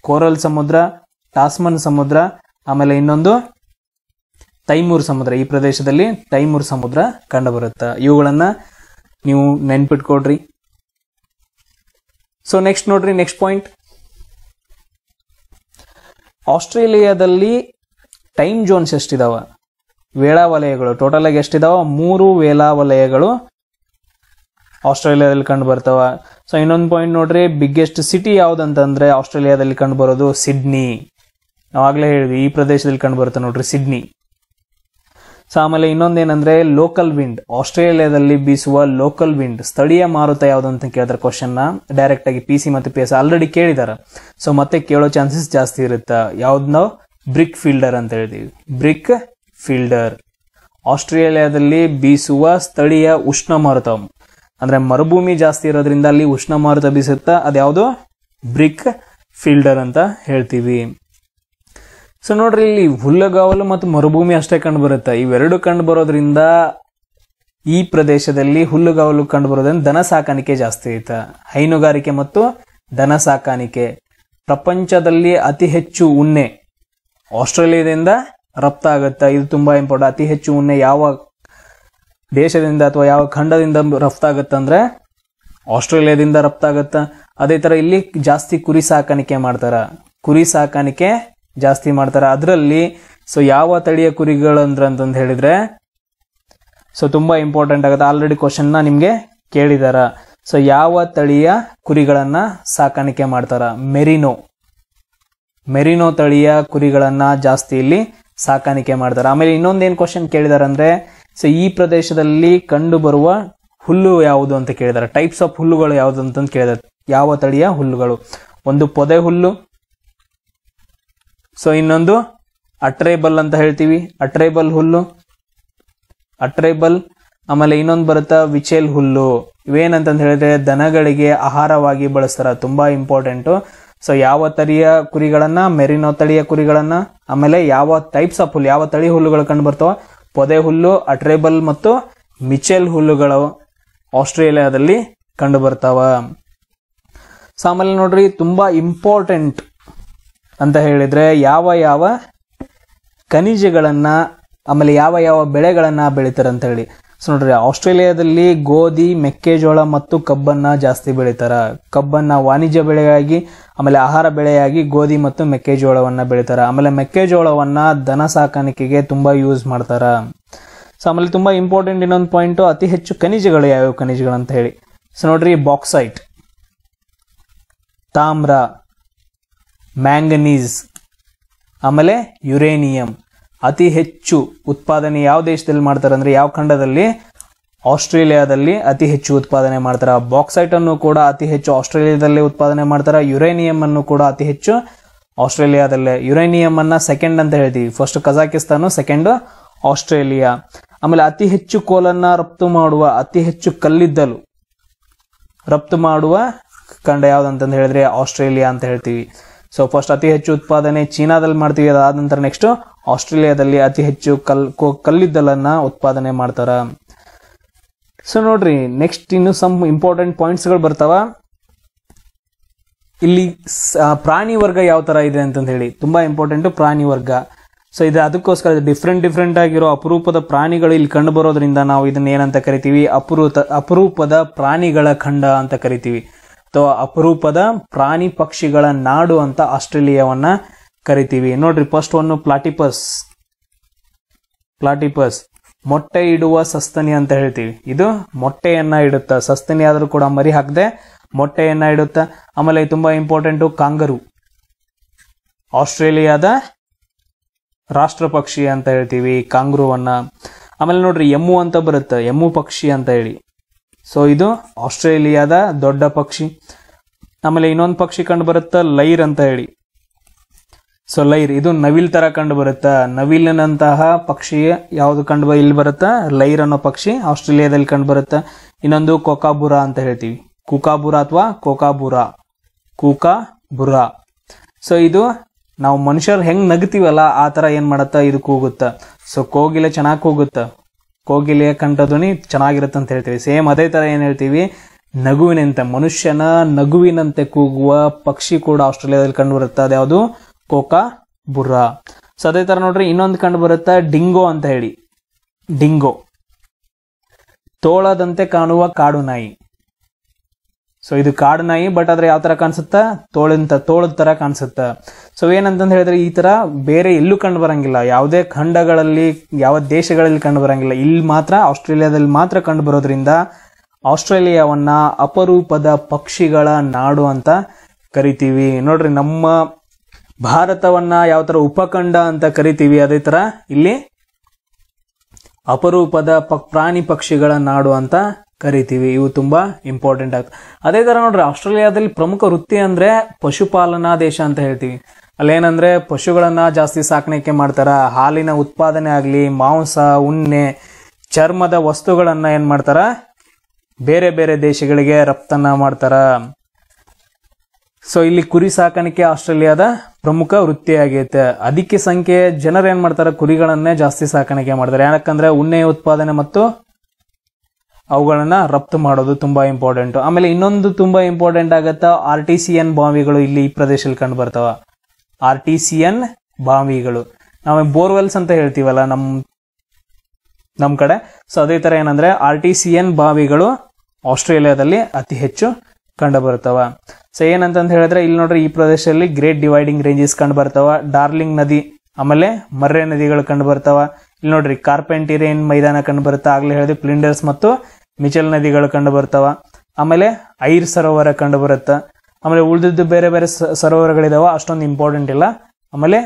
ಕೋರಲ್ ಸಮುದ್ರ ಟಾಸ್ಮನ್ ಸಮುದ್ರ ಆಮೇಲೆ ಇನ್ನೊಂದು ತೈಮೂರ್ ಸಮುದ್ರ ಈ ಪ್ರದೇಶದಲ್ಲಿ ತೈಮೂರ್ ಸಮುದ್ರ ಕಂಡು ಬರುತ್ತೆ ಇವುಗಳನ್ನ ನೀವು ನೆನ್ಪಿಟ್ಕೊಡ್ರಿ ಸೊ ನೆಕ್ಸ್ಟ್ ನೋಡ್ರಿ ನೆಕ್ಸ್ಟ್ ಪಾಯಿಂಟ್ ಆಸ್ಟ್ರೇಲಿಯಾದಲ್ಲಿ ಟೈಮ್ ಜೋನ್ಸ್ ಎಷ್ಟಿದಾವ ವೇಳಾ ವಲಯಗಳು ಟೋಟಲ್ ಆಗಿ ಎಷ್ಟಿದಾವ ಮೂರು ವೇಳಾ ವಲಯಗಳು ಆಸ್ಟ್ರೇಲಿಯಾದಲ್ಲಿ ಕಂಡು ಬರ್ತಾವ ಸೊ ಇನ್ನೊಂದು ಪಾಯಿಂಟ್ ನೋಡ್ರಿ ಬಿಗ್ಗೆಸ್ಟ್ ಸಿಟಿ ಯಾವ್ದಂತಂದ್ರೆ ಆಸ್ಟ್ರೇಲಿಯಾದಲ್ಲಿ ಕಂಡು ಬರೋದು ಸಿಡ್ನಿ ನಾವಾಗ್ಲೇ ಹೇಳಿದ್ವಿ ಈ ಪ್ರದೇಶದಲ್ಲಿ ಕಂಡು ಬರುತ್ತೆ ನೋಡ್ರಿ ಸಿಡ್ನಿ ಸೊ ಆಮೇಲೆ ಇನ್ನೊಂದೇನಂದ್ರೆ ಲೋಕಲ್ ವಿಂಡ್ ಆಸ್ಟ್ರೇಲಿಯಾದಲ್ಲಿ ಬೀಸುವ ಲೋಕಲ್ ವಿಂಡ್ ಸ್ಥಳೀಯ ಮಾರುತ ಯಾವುದು ಅಂತ ಕೇಳಿದ್ರೆ ಕ್ವಶನ್ ನ ಡೈರೆಕ್ಟ್ ಆಗಿ ಪಿ ಸಿ ಮತ್ತು ಪಿ ಎಸ್ ಆಲ್ರೆಡಿ ಕೇಳಿದಾರೆ ಸೊ ಮತ್ತೆ ಕೇಳೋ ಚಾನ್ಸಸ್ ಜಾಸ್ತಿ ಇರುತ್ತೆ ಯಾವ್ದು ಬ್ರಿಕ್ ಫೀಲ್ಡರ್ ಅಂತ ಹೇಳ್ತೀವಿ ಬ್ರಿಕ್ ಫೀಲ್ಡರ್ ಆಸ್ಟ್ರೇಲಿಯಾದಲ್ಲಿ ಬೀಸುವ ಸ್ಥಳೀಯ ಉಷ್ಣ ಮಾರುತ ಅಂದ್ರೆ ಮರುಭೂಮಿ ಜಾಸ್ತಿ ಇರೋದ್ರಿಂದ ಅಲ್ಲಿ ಉಷ್ಣ ಮಾರುತ ಬೀಸುತ್ತ ಅದ್ಯಾವುದು ಬ್ರಿಕ್ ಫೀಲ್ಡರ್ ಅಂತ ಹೇಳ್ತೀವಿ ಸೊ ನೋಡ್ರಿ ಇಲ್ಲಿ ಹುಲ್ಲಗಾವಲು ಮತ್ತು ಮರುಭೂಮಿ ಅಷ್ಟೇ ಕಂಡು ಬರುತ್ತೆ ಇವೆರಡು ಕಂಡು ಬರೋದ್ರಿಂದ ಈ ಪ್ರದೇಶದಲ್ಲಿ ಹುಲ್ಲುಗಾವಲು ಕಂಡು ಬರೋದ್ರಿಂದ ದನ ಸಾಕಾಣಿಕೆ ಜಾಸ್ತಿ ಐತೆ ಹೈನುಗಾರಿಕೆ ಮತ್ತು ದನ ಸಾಕಾಣಿಕೆ ಪ್ರಪಂಚದಲ್ಲಿ ಅತಿ ಹೆಚ್ಚು ಉಣ್ಣೆ ಆಸ್ಟ್ರೇಲಿಯಾದಿಂದ ಆಗುತ್ತೆ ಇದು ತುಂಬಾ ಇಂಪಾರ್ಟೆಂಟ್ ಅತಿ ಹೆಚ್ಚು ಉಣ್ಣೆ ಯಾವ ದೇಶದಿಂದ ಅಥವಾ ಯಾವ ಖಂಡದಿಂದ ಅಂದ್ರೆ ಆಸ್ಟ್ರೇಲಿಯಾದಿಂದ ರಫ್ತಾಗತ್ತ ಅದೇ ತರ ಇಲ್ಲಿ ಜಾಸ್ತಿ ಕುರಿ ಸಾಕಾಣಿಕೆ ಮಾಡ್ತಾರ ಕುರಿ ಸಾಕಾಣಿಕೆ ಜಾಸ್ತಿ ಮಾಡ್ತಾರೆ ಅದರಲ್ಲಿ ಸೊ ಯಾವ ತಳಿಯ ಅಂದ್ರೆ ಅಂತಂದು ಹೇಳಿದ್ರೆ ಸೊ ತುಂಬಾ ಇಂಪಾರ್ಟೆಂಟ್ ಆಗುತ್ತೆ ಆಲ್ರೆಡಿ ಕ್ವಶನ್ನ ನಿಮಗೆ ಕೇಳಿದಾರ ಸೊ ಯಾವ ತಳಿಯ ಕುರಿಗಳನ್ನ ಸಾಕಾಣಿಕೆ ಮಾಡ್ತಾರ ಮೆರಿನೋ ಮೆರಿನೋ ತಳಿಯ ಕುರಿಗಳನ್ನ ಜಾಸ್ತಿ ಇಲ್ಲಿ ಸಾಕಾಣಿಕೆ ಮಾಡ್ತಾರ ಆಮೇಲೆ ಇನ್ನೊಂದೇನು ಕ್ವಶನ್ ಕೇಳಿದಾರೆ ಅಂದರೆ ಸೊ ಈ ಪ್ರದೇಶದಲ್ಲಿ ಕಂಡುಬರುವ ಹುಲ್ಲು ಯಾವುದು ಅಂತ ಕೇಳಿದಾರೆ ಟೈಪ್ಸ್ ಆಫ್ ಹುಲ್ಲುಗಳು ಯಾವುದು ಅಂತಂದು ಕೇಳಿದಾರೆ ಯಾವ ತಳಿಯ ಹುಲ್ಲುಗಳು ಒಂದು ಪೊದೆ ಹುಲ್ಲು ಸೊ ಇನ್ನೊಂದು ಅಟ್ರೇಬಲ್ ಅಂತ ಹೇಳ್ತೀವಿ ಅಟ್ರೇಬಲ್ ಹುಲ್ಲು ಅಟ್ರೇಬಲ್ ಆಮೇಲೆ ಇನ್ನೊಂದು ಬರುತ್ತೆ ವಿಚೇಲ್ ಹುಲ್ಲು ಇವೇನಂತಂದು ಹೇಳಿದ್ರೆ ದನಗಳಿಗೆ ಆಹಾರವಾಗಿ ಬಳಸ್ತಾರೆ ತುಂಬಾ ಇಂಪಾರ್ಟೆಂಟು ಸೊ ಯಾವ ತಳಿಯ ಕುರಿಗಳನ್ನ ಮೆರಿನೋ ತಳಿಯ ಕುರಿಗಳನ್ನ ಆಮೇಲೆ ಯಾವ ಟೈಪ್ಸ್ ಆಫ್ ಹುಲ್ಲು ಯಾವ ತಳಿ ಹುಲ್ಲುಗಳು ಕಂಡು ಬರ್ತವ ಪೊದೆ ಹುಲ್ಲು ಅಟ್ರೇಬಲ್ ಮತ್ತು ಮಿಚೆಲ್ ಹುಲ್ಲುಗಳು ಆಸ್ಟ್ರೇಲಿಯಾದಲ್ಲಿ ಕಂಡು ಬರ್ತಾವ ಸೊ ಆಮೇಲೆ ನೋಡ್ರಿ ತುಂಬಾ ಇಂಪಾರ್ಟೆಂಟ್ ಅಂತ ಹೇಳಿದರೆ ಯಾವ ಯಾವ ಖನಿಜಗಳನ್ನು ಆಮೇಲೆ ಯಾವ ಯಾವ ಬೆಳೆಗಳನ್ನು ಬೆಳೀತಾರೆ ಅಂತ ಹೇಳಿ ಸೊ ನೋಡ್ರಿ ಆಸ್ಟ್ರೇಲಿಯಾದಲ್ಲಿ ಗೋಧಿ ಮೆಕ್ಕೆಜೋಳ ಮತ್ತು ಕಬ್ಬನ್ನು ಜಾಸ್ತಿ ಬೆಳೀತಾರೆ ಕಬ್ಬನ್ನು ವಾಣಿಜ್ಯ ಬೆಳೆಯಾಗಿ ಆಮೇಲೆ ಆಹಾರ ಬೆಳೆಯಾಗಿ ಗೋಧಿ ಮತ್ತು ಮೆಕ್ಕೆಜೋಳವನ್ನು ಬೆಳೀತಾರೆ ಆಮೇಲೆ ಮೆಕ್ಕೆಜೋಳವನ್ನು ದನ ಸಾಕಾಣಿಕೆಗೆ ತುಂಬ ಯೂಸ್ ಮಾಡ್ತಾರೆ ಸೊ ಆಮೇಲೆ ತುಂಬ ಇಂಪಾರ್ಟೆಂಟ್ ಇನ್ನೊಂದು ಪಾಯಿಂಟು ಅತಿ ಹೆಚ್ಚು ಖನಿಜಗಳು ಯಾವ್ಯಾವ ಖನಿಜಗಳು ಅಂತ ಹೇಳಿ ಸೊ ನೋಡ್ರಿ ಬಾಕ್ಸೈಟ್ ತಾಮ್ರ ಮ್ಯಾಂಗನೀಸ್ ಆಮೇಲೆ ಯುರೇನಿಯಂ ಅತಿ ಹೆಚ್ಚು ಉತ್ಪಾದನೆ ಯಾವ ದೇಶದಲ್ಲಿ ಮಾಡ್ತಾರೆ ಅಂದರೆ ಯಾವ ಖಂಡದಲ್ಲಿ ಆಸ್ಟ್ರೇಲಿಯಾದಲ್ಲಿ ಅತಿ ಹೆಚ್ಚು ಉತ್ಪಾದನೆ ಮಾಡ್ತಾರೆ ಬಾಕ್ಸೈಟ್ ಅನ್ನು ಕೂಡ ಅತಿ ಹೆಚ್ಚು ಆಸ್ಟ್ರೇಲಿಯಾದಲ್ಲೇ ಉತ್ಪಾದನೆ ಮಾಡ್ತಾರೆ ಯುರೇನಿಯಂ ಅನ್ನು ಕೂಡ ಅತಿ ಹೆಚ್ಚು ಆಸ್ಟ್ರೇಲಿಯಾದಲ್ಲೇ ಯುರೇನಿಯಂ ಅನ್ನ ಸೆಕೆಂಡ್ ಅಂತ ಹೇಳ್ತೀವಿ ಫಸ್ಟ್ ಕಜಾಕಿಸ್ತಾನು ಸೆಕೆಂಡ್ ಆಸ್ಟ್ರೇಲಿಯಾ ಆಮೇಲೆ ಅತಿ ಹೆಚ್ಚು ಕೋಲನ್ನ ರಫ್ತು ಮಾಡುವ ಅತಿ ಹೆಚ್ಚು ಕಲ್ಲಿದ್ದಲು ರಫ್ತು ಮಾಡುವ ಖಂಡ ಯಾವ್ದಂತಂದು ಹೇಳಿದ್ರೆ ಆಸ್ಟ್ರೇಲಿಯಾ ಅಂತ ಹೇಳ್ತೀವಿ ಸೊ ಫಸ್ಟ್ ಅತಿ ಹೆಚ್ಚು ಉತ್ಪಾದನೆ ಚೀನಾದಲ್ಲಿ ಮಾಡ್ತೀವಿ ಅದಾದ ನಂತರ ನೆಕ್ಸ್ಟ್ ಆಸ್ಟ್ರೇಲಿಯಾದಲ್ಲಿ ಅತಿ ಹೆಚ್ಚು ಕಲ್ ಕಲ್ಲಿದ್ದಲನ್ನ ಉತ್ಪಾದನೆ ಮಾಡ್ತಾರ ಸೊ ನೋಡ್ರಿ ನೆಕ್ಸ್ಟ್ ಇನ್ನು ಸಮ್ ಇಂಪಾರ್ಟೆಂಟ್ ಪಾಯಿಂಟ್ಸ್ಗಳು ಬರ್ತಾವ ಇಲ್ಲಿ ಪ್ರಾಣಿ ವರ್ಗ ಯಾವ ತರ ಇದೆ ಅಂತ ಹೇಳಿ ತುಂಬಾ ಇಂಪಾರ್ಟೆಂಟ್ ಪ್ರಾಣಿ ವರ್ಗ ಸೊ ಇದು ಅದಕ್ಕೋಸ್ಕರ ಡಿಫ್ರೆಂಟ್ ಡಿಫ್ರೆಂಟ್ ಆಗಿರೋ ಅಪರೂಪದ ಪ್ರಾಣಿಗಳು ಇಲ್ಲಿ ಕಂಡು ಬರೋದ್ರಿಂದ ನಾವು ಇದನ್ನ ಏನಂತ ಕರಿತೀವಿ ಅಪರೂಪ ಅಪರೂಪದ ಪ್ರಾಣಿಗಳ ಖಂಡ ಅಂತ ಕರಿತೀವಿ ಅಥವಾ ಅಪರೂಪದ ಪ್ರಾಣಿ ಪಕ್ಷಿಗಳ ನಾಡು ಅಂತ ಆಸ್ಟ್ರೇಲಿಯಾವನ್ನ ಕರಿತೀವಿ ನೋಡ್ರಿ ಫಸ್ಟ್ ಒನ್ ಪ್ಲಾಟಿಪಸ್ ಪ್ಲಾಟಿಪಸ್ ಮೊಟ್ಟೆ ಇಡುವ ಸಸ್ತನಿ ಅಂತ ಹೇಳ್ತೀವಿ ಇದು ಮೊಟ್ಟೆಯನ್ನ ಇಡುತ್ತ ಸಸ್ತನಿ ಆದರೂ ಕೂಡ ಮರಿ ಹಾಕದೆ ಮೊಟ್ಟೆಯನ್ನ ಇಡುತ್ತ ಆಮೇಲೆ ತುಂಬಾ ಇಂಪಾರ್ಟೆಂಟು ಕಾಂಗರು ಆಸ್ಟ್ರೇಲಿಯಾದ ರಾಷ್ಟ್ರ ಪಕ್ಷಿ ಅಂತ ಹೇಳ್ತೀವಿ ಕಾಂಗ್ರೂವನ್ನ ಆಮೇಲೆ ನೋಡ್ರಿ ಎಮ್ಮು ಅಂತ ಬರುತ್ತೆ ಎಮ್ಮು ಪಕ್ಷಿ ಅಂತ ಹೇಳಿ ಸೊ ಇದು ಆಸ್ಟ್ರೇಲಿಯಾದ ದೊಡ್ಡ ಪಕ್ಷಿ ಆಮೇಲೆ ಇನ್ನೊಂದು ಪಕ್ಷಿ ಕಂಡು ಬರುತ್ತ ಲೈರ್ ಅಂತ ಹೇಳಿ ಸೊ ಲೈರ್ ಇದು ನವಿಲ್ ತರ ಕಂಡು ಬರುತ್ತಾ ನವಿಲಿನಂತಹ ಪಕ್ಷಿ ಯಾವ್ದು ಕಂಡು ಇಲ್ಲಿ ಬರುತ್ತ ಲೈರ್ ಅನ್ನೋ ಪಕ್ಷಿ ಆಸ್ಟ್ರೇಲಿಯಾದಲ್ಲಿ ಕಂಡು ಬರುತ್ತ ಇನ್ನೊಂದು ಕೊಕಾಬುರ ಅಂತ ಹೇಳ್ತೀವಿ ಕುಕಾಬುರ ಅಥವಾ ಕೋಕಾಬುರಾ ಬುರ ಸೊ ಇದು ನಾವು ಮನುಷ್ಯರು ಹೆಂಗ್ ನಗ್ತೀವಲ್ಲ ಆ ತರ ಏನ್ ಮಾಡತ್ತ ಇದು ಕೂಗುತ್ತಾ ಸೊ ಕೋಗಿಲೆ ಚೆನ್ನಾಗಿ ಕೂಗುತ್ತಾ ಕೋಗಿಲೆಯ ಕಂಠಧ್ವನಿ ಚೆನ್ನಾಗಿರುತ್ತೆ ಅಂತ ಹೇಳ್ತೀವಿ ಸೇಮ್ ಅದೇ ತರ ಏನು ಹೇಳ್ತೀವಿ ನಗುವಿನಂತೆ ಮನುಷ್ಯನ ನಗುವಿನಂತೆ ಕೂಗುವ ಪಕ್ಷಿ ಕೂಡ ಆಸ್ಟ್ರೇಲಿಯಾದಲ್ಲಿ ಕಂಡು ಬರುತ್ತೆ ಅದ್ಯಾವುದು ಕೋಕಾ ಬುರ್ರಾ ಸೊ ಅದೇ ತರ ನೋಡ್ರಿ ಇನ್ನೊಂದು ಕಂಡು ಬರುತ್ತೆ ಡಿಂಗೋ ಅಂತ ಹೇಳಿ ಡಿಂಗೋ ತೋಳದಂತೆ ಕಾಣುವ ಕಾಡು ನಾಯಿ ಸೊ ಇದು ಕಾಡು ನಾಯಿ ಬಟ್ ಆದರೆ ಯಾವ ತರ ಕಾಣಿಸುತ್ತ ತೋಳಂತ ತೋಳದ ತರ ಕಾಣಿಸುತ್ತ ಸೊ ಏನಂತಂದು ಹೇಳಿದ್ರೆ ಈ ತರ ಬೇರೆ ಎಲ್ಲೂ ಕಂಡು ಬರಂಗಿಲ್ಲ ಯಾವುದೇ ಖಂಡಗಳಲ್ಲಿ ಯಾವ ದೇಶಗಳಲ್ಲಿ ಕಂಡು ಬರಂಗಿಲ್ಲ ಇಲ್ಲಿ ಮಾತ್ರ ಆಸ್ಟ್ರೇಲಿಯಾದಲ್ಲಿ ಮಾತ್ರ ಕಂಡು ಬರೋದ್ರಿಂದ ಆಸ್ಟ್ರೇಲಿಯಾವನ್ನ ಅಪರೂಪದ ಪಕ್ಷಿಗಳ ನಾಡು ಅಂತ ಕರಿತೀವಿ ನೋಡ್ರಿ ನಮ್ಮ ಭಾರತವನ್ನ ಯಾವ ತರ ಉಪಖಂಡ ಅಂತ ಕರಿತೀವಿ ಅದೇ ತರ ಇಲ್ಲಿ ಅಪರೂಪದ ಪ್ರಾಣಿ ಪಕ್ಷಿಗಳ ನಾಡು ಅಂತ ಕರಿತೀವಿ ಇವು ತುಂಬ ಇಂಪಾರ್ಟೆಂಟ್ ಆಗ್ತದೆ ಅದೇ ತರ ನೋಡ್ರಿ ಆಸ್ಟ್ರೇಲಿಯಾದಲ್ಲಿ ಪ್ರಮುಖ ವೃತ್ತಿ ಅಂದ್ರೆ ಪಶುಪಾಲನಾ ದೇಶ ಅಂತ ಹೇಳ್ತೀವಿ ಅಲ್ಲೇನಂದರೆ ಪಶುಗಳನ್ನು ಜಾಸ್ತಿ ಸಾಕಾಣಿಕೆ ಮಾಡ್ತಾರ ಹಾಲಿನ ಉತ್ಪಾದನೆ ಆಗಲಿ ಮಾಂಸ ಉಣ್ಣೆ ಚರ್ಮದ ವಸ್ತುಗಳನ್ನು ಏನು ಮಾಡ್ತಾರೆ ಬೇರೆ ಬೇರೆ ದೇಶಗಳಿಗೆ ರಫ್ತನ್ನ ಮಾಡ್ತಾರ ಸೊ ಇಲ್ಲಿ ಕುರಿ ಸಾಕಾಣಿಕೆ ಆಸ್ಟ್ರೇಲಿಯಾದ ಪ್ರಮುಖ ವೃತ್ತಿ ಆಗೈತೆ ಅಧಿಕ ಸಂಖ್ಯೆ ಜನರು ಏನು ಮಾಡ್ತಾರೆ ಕುರಿಗಳನ್ನೇ ಜಾಸ್ತಿ ಸಾಕಾಣಿಕೆ ಮಾಡ್ತಾರೆ ಯಾಕಂದ್ರೆ ಉಣ್ಣೆ ಉತ್ಪಾದನೆ ಮತ್ತು ಅವುಗಳನ್ನ ರಫ್ತು ಮಾಡೋದು ತುಂಬಾ ಇಂಪಾರ್ಟೆಂಟ್ ಆಮೇಲೆ ಇನ್ನೊಂದು ತುಂಬಾ ಇಂಪಾರ್ಟೆಂಟ್ ಆಗತ್ತ ಆರ್ ಟಿ ಸಿ ಎನ್ ಬಾವಿಗಳು ಇಲ್ಲಿ ಈ ಪ್ರದೇಶದಲ್ಲಿ ಕಂಡು ಬರ್ತಾವ ಆರ್ ಟಿ ಸಿ ಎನ್ ಬಾವಿಗಳು ನಾವು ಬೋರ್ವೆಲ್ಸ್ ಅಂತ ಹೇಳ್ತೀವಲ್ಲ ನಮ್ಮ ನಮ್ಮ ಕಡೆ ಸೊ ಅದೇ ತರ ಏನಂದ್ರೆ ಆರ್ ಟಿ ಸಿ ಎನ್ ಬಾವಿಗಳು ಆಸ್ಟ್ರೇಲಿಯಾದಲ್ಲಿ ಅತಿ ಹೆಚ್ಚು ಕಂಡು ಬರ್ತಾವ ಸೊ ಏನಂತಂದು ಹೇಳಿದ್ರೆ ಇಲ್ಲಿ ನೋಡ್ರಿ ಈ ಪ್ರದೇಶದಲ್ಲಿ ಗ್ರೇಟ್ ಡಿವೈಡಿಂಗ್ ರೇಂಜಸ್ ಕಂಡು ಬರ್ತಾವ ಡಾರ್ಲಿಂಗ್ ನದಿ ಆಮೇಲೆ ಮರ್ರೆ ನದಿಗಳು ಕಂಡು ಬರ್ತಾವ ಇಲ್ಲಿ ನೋಡ್ರಿ ಕಾರ್ಪೆಂಟೀರಿಯನ್ ಮೈದಾನ ಕಂಡು ಬರುತ್ತೆ ಆಗ್ಲೇ ಹೇಳಿದ್ರೆ ಪ್ಲಿಂಡರ್ಸ್ ಮತ್ತು ಮಿಚಲ್ ನದಿಗಳು ಕಂಡು ಬರ್ತಾವ ಆಮೇಲೆ ಐರ್ ಸರೋವರ ಕಂಡು ಬರುತ್ತ ಆಮೇಲೆ ಉಳಿದಿದ್ದು ಬೇರೆ ಬೇರೆ ಸರೋವರಗಳಿದಾವ ಅಷ್ಟೊಂದು ಇಂಪಾರ್ಟೆಂಟ್ ಇಲ್ಲ ಆಮೇಲೆ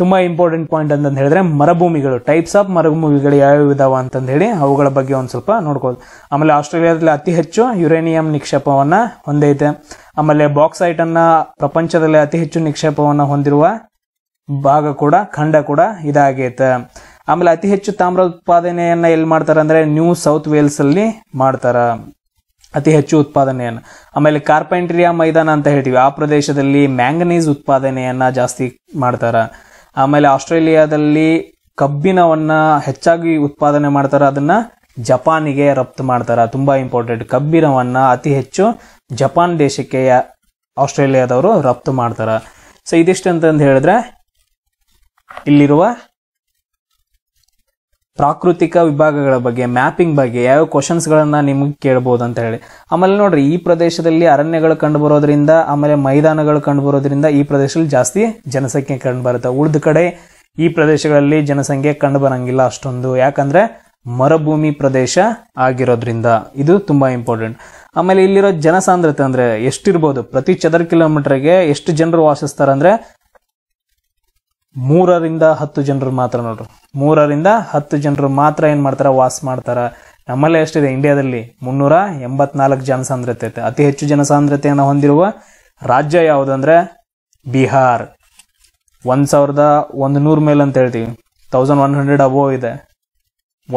ತುಂಬಾ ಇಂಪಾರ್ಟೆಂಟ್ ಪಾಯಿಂಟ್ ಅಂತಂದು ಹೇಳಿದ್ರೆ ಮರಭೂಮಿಗಳು ಟೈಪ್ಸ್ ಆಫ್ ಮರಭೂಮಿಗಳು ಯಾವ್ಯಾವ ಇದಾವ ಅಂತಂದು ಹೇಳಿ ಅವುಗಳ ಬಗ್ಗೆ ಒಂದು ಸ್ವಲ್ಪ ನೋಡ್ಕೋದು ಆಮೇಲೆ ಆಸ್ಟ್ರೇಲಿಯಾದಲ್ಲಿ ಅತಿ ಹೆಚ್ಚು ಯುರೇನಿಯಂ ನಿಕ್ಷೇಪವನ್ನ ಹೊಂದೈತೆ ಆಮೇಲೆ ಬಾಕ್ಸೈಟ್ ಅನ್ನ ಪ್ರಪಂಚದಲ್ಲಿ ಅತಿ ಹೆಚ್ಚು ನಿಕ್ಷೇಪವನ್ನು ಹೊಂದಿರುವ ಭಾಗ ಕೂಡ ಖಂಡ ಕೂಡ ಇದಾಗೈತೆ ಆಮೇಲೆ ಅತಿ ಹೆಚ್ಚು ತಾಮ್ರ ಉತ್ಪಾದನೆಯನ್ನ ಎಲ್ಲಿ ಮಾಡ್ತಾರೆ ಅಂದ್ರೆ ನ್ಯೂ ಸೌತ್ ವೇಲ್ಸ್ ಅಲ್ಲಿ ಮಾಡ್ತಾರ ಅತಿ ಹೆಚ್ಚು ಉತ್ಪಾದನೆಯನ್ನು ಆಮೇಲೆ ಕಾರ್ಪೆಂಟ್ರಿಯಾ ಮೈದಾನ ಅಂತ ಹೇಳ್ತೀವಿ ಆ ಪ್ರದೇಶದಲ್ಲಿ ಮ್ಯಾಂಗನೀಸ್ ಉತ್ಪಾದನೆಯನ್ನ ಜಾಸ್ತಿ ಮಾಡ್ತಾರ ಆಮೇಲೆ ಆಸ್ಟ್ರೇಲಿಯಾದಲ್ಲಿ ಕಬ್ಬಿನವನ್ನ ಹೆಚ್ಚಾಗಿ ಉತ್ಪಾದನೆ ಮಾಡ್ತಾರ ಅದನ್ನ ಜಪಾನಿಗೆ ರಫ್ತು ಮಾಡ್ತಾರ ತುಂಬಾ ಇಂಪಾರ್ಟೆಂಟ್ ಕಬ್ಬಿನವನ್ನ ಅತಿ ಹೆಚ್ಚು ಜಪಾನ್ ದೇಶಕ್ಕೆ ಆಸ್ಟ್ರೇಲಿಯಾದವರು ರಫ್ತು ಮಾಡ್ತಾರ ಸೊ ಇದಿಷ್ಟು ಅಂತಂದು ಹೇಳಿದ್ರೆ ಇಲ್ಲಿರುವ ಪ್ರಾಕೃತಿಕ ವಿಭಾಗಗಳ ಬಗ್ಗೆ ಮ್ಯಾಪಿಂಗ್ ಬಗ್ಗೆ ಯಾವ ಕ್ವಶನ್ಸ್ಗಳನ್ನು ನಿಮಗೆ ಕೇಳ್ಬೋದು ಅಂತ ಹೇಳಿ ಆಮೇಲೆ ನೋಡ್ರಿ ಈ ಪ್ರದೇಶದಲ್ಲಿ ಅರಣ್ಯಗಳು ಕಂಡು ಬರೋದ್ರಿಂದ ಆಮೇಲೆ ಮೈದಾನಗಳು ಕಂಡು ಬರೋದ್ರಿಂದ ಈ ಪ್ರದೇಶದಲ್ಲಿ ಜಾಸ್ತಿ ಜನಸಂಖ್ಯೆ ಕಂಡು ಬರುತ್ತೆ ಉಳಿದ ಕಡೆ ಈ ಪ್ರದೇಶಗಳಲ್ಲಿ ಜನಸಂಖ್ಯೆ ಕಂಡು ಬರಂಗಿಲ್ಲ ಅಷ್ಟೊಂದು ಯಾಕಂದ್ರೆ ಮರುಭೂಮಿ ಪ್ರದೇಶ ಆಗಿರೋದ್ರಿಂದ ಇದು ತುಂಬ ಇಂಪಾರ್ಟೆಂಟ್ ಆಮೇಲೆ ಇಲ್ಲಿರೋ ಜನಸಾಂದ್ರತೆ ಅಂದರೆ ಎಷ್ಟಿರ್ಬೋದು ಪ್ರತಿ ಚದರ ಕಿಲೋಮೀಟರ್ಗೆ ಎಷ್ಟು ಜನರು ವಾಸಿಸ್ತಾರೆ ಅಂದರೆ ಮೂರರಿಂದ ಹತ್ತು ಜನರು ಮಾತ್ರ ನೋಡ್ರಿ ಮೂರರಿಂದ ಹತ್ತು ಜನರು ಮಾತ್ರ ಏನು ಮಾಡ್ತಾರೆ ವಾಸ ಮಾಡ್ತಾರೆ ನಮ್ಮಲ್ಲೇ ಎಷ್ಟಿದೆ ಇಂಡಿಯಾದಲ್ಲಿ ಮುನ್ನೂರ ಎಂಬತ್ನಾಲ್ಕು ಜನಸಾಂದ್ರತೆ ಐತೆ ಅತಿ ಹೆಚ್ಚು ಜನಸಾಂದ್ರತೆಯನ್ನು ಹೊಂದಿರುವ ರಾಜ್ಯ ಯಾವುದಂದ್ರೆ ಬಿಹಾರ್ ಒಂದು ಸಾವಿರದ ಒಂದು ನೂರು ಮೇಲೆ ಅಂತ ಹೇಳ್ತೀವಿ ತೌಸಂಡ್ ಒನ್ ಹಂಡ್ರೆಡ್ ಅಬೋ ಇದೆ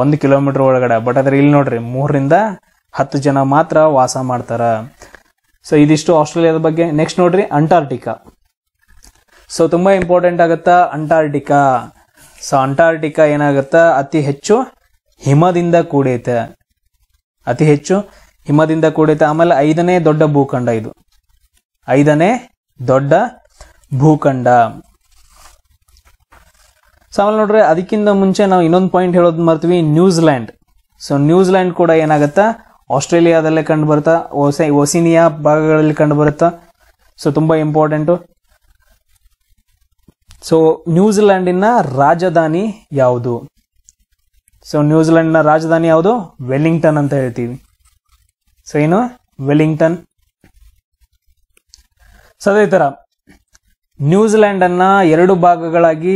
ಒಂದು ಕಿಲೋಮೀಟರ್ ಒಳಗಡೆ ಬಟ್ ಆದರೆ ಇಲ್ಲಿ ನೋಡ್ರಿ ಮೂರರಿಂದ ಹತ್ತು ಜನ ಮಾತ್ರ ವಾಸ ಮಾಡ್ತಾರೆ ಸೊ ಇದಿಷ್ಟು ಆಸ್ಟ್ರೇಲಿಯಾದ ಬಗ್ಗೆ ನೆಕ್ಸ್ಟ್ ನೋಡ್ರಿ ಅಂಟಾರ್ಟಿಕಾ ಸೊ ತುಂಬ ಇಂಪಾರ್ಟೆಂಟ್ ಆಗುತ್ತಾ ಅಂಟಾರ್ಟಿಕಾ ಸೊ ಅಂಟಾರ್ಟಿಕಾ ಏನಾಗುತ್ತಾ ಅತಿ ಹೆಚ್ಚು ಹಿಮದಿಂದ ಕೂಡೈತೆ ಅತಿ ಹೆಚ್ಚು ಹಿಮದಿಂದ ಕೂಡೈತೆ ಆಮೇಲೆ ಐದನೇ ದೊಡ್ಡ ಭೂಖಂಡ ಇದು ಐದನೇ ದೊಡ್ಡ ಭೂಖಂಡ ಸೊ ಆಮೇಲೆ ನೋಡ್ರೆ ಅದಕ್ಕಿಂತ ಮುಂಚೆ ನಾವು ಇನ್ನೊಂದು ಪಾಯಿಂಟ್ ಹೇಳೋದು ಮಾಡ್ತೀವಿ ನ್ಯೂಜಿಲ್ಯಾಂಡ್ ಸೊ ನ್ಯೂಜಿಲ್ಯಾಂಡ್ ಕೂಡ ಏನಾಗುತ್ತಾ ಆಸ್ಟ್ರೇಲಿಯಾದಲ್ಲೇ ಕಂಡು ಬರುತ್ತಾ ಓಸಿನಿಯಾ ಒಸಿನಿಯಾ ಭಾಗಗಳಲ್ಲಿ ಕಂಡು ಬರುತ್ತಾ ಸೊ ತುಂಬಾ ಇಂಪಾರ್ಟೆಂಟು ಸೊ ನ್ಯೂಜಿಲೆಂಡಿನ ರಾಜಧಾನಿ ಯಾವುದು ಸೊ ನ್ಯೂಜಿಲೆಂಡ್ನ ರಾಜಧಾನಿ ಯಾವುದು ವೆಲ್ಲಿಂಗ್ಟನ್ ಅಂತ ಹೇಳ್ತೀವಿ ಸೊ ಏನು ವೆಲ್ಲಿಂಗ್ಟನ್ ಸೊ ಅದೇ ಥರ ಅನ್ನ ಎರಡು ಭಾಗಗಳಾಗಿ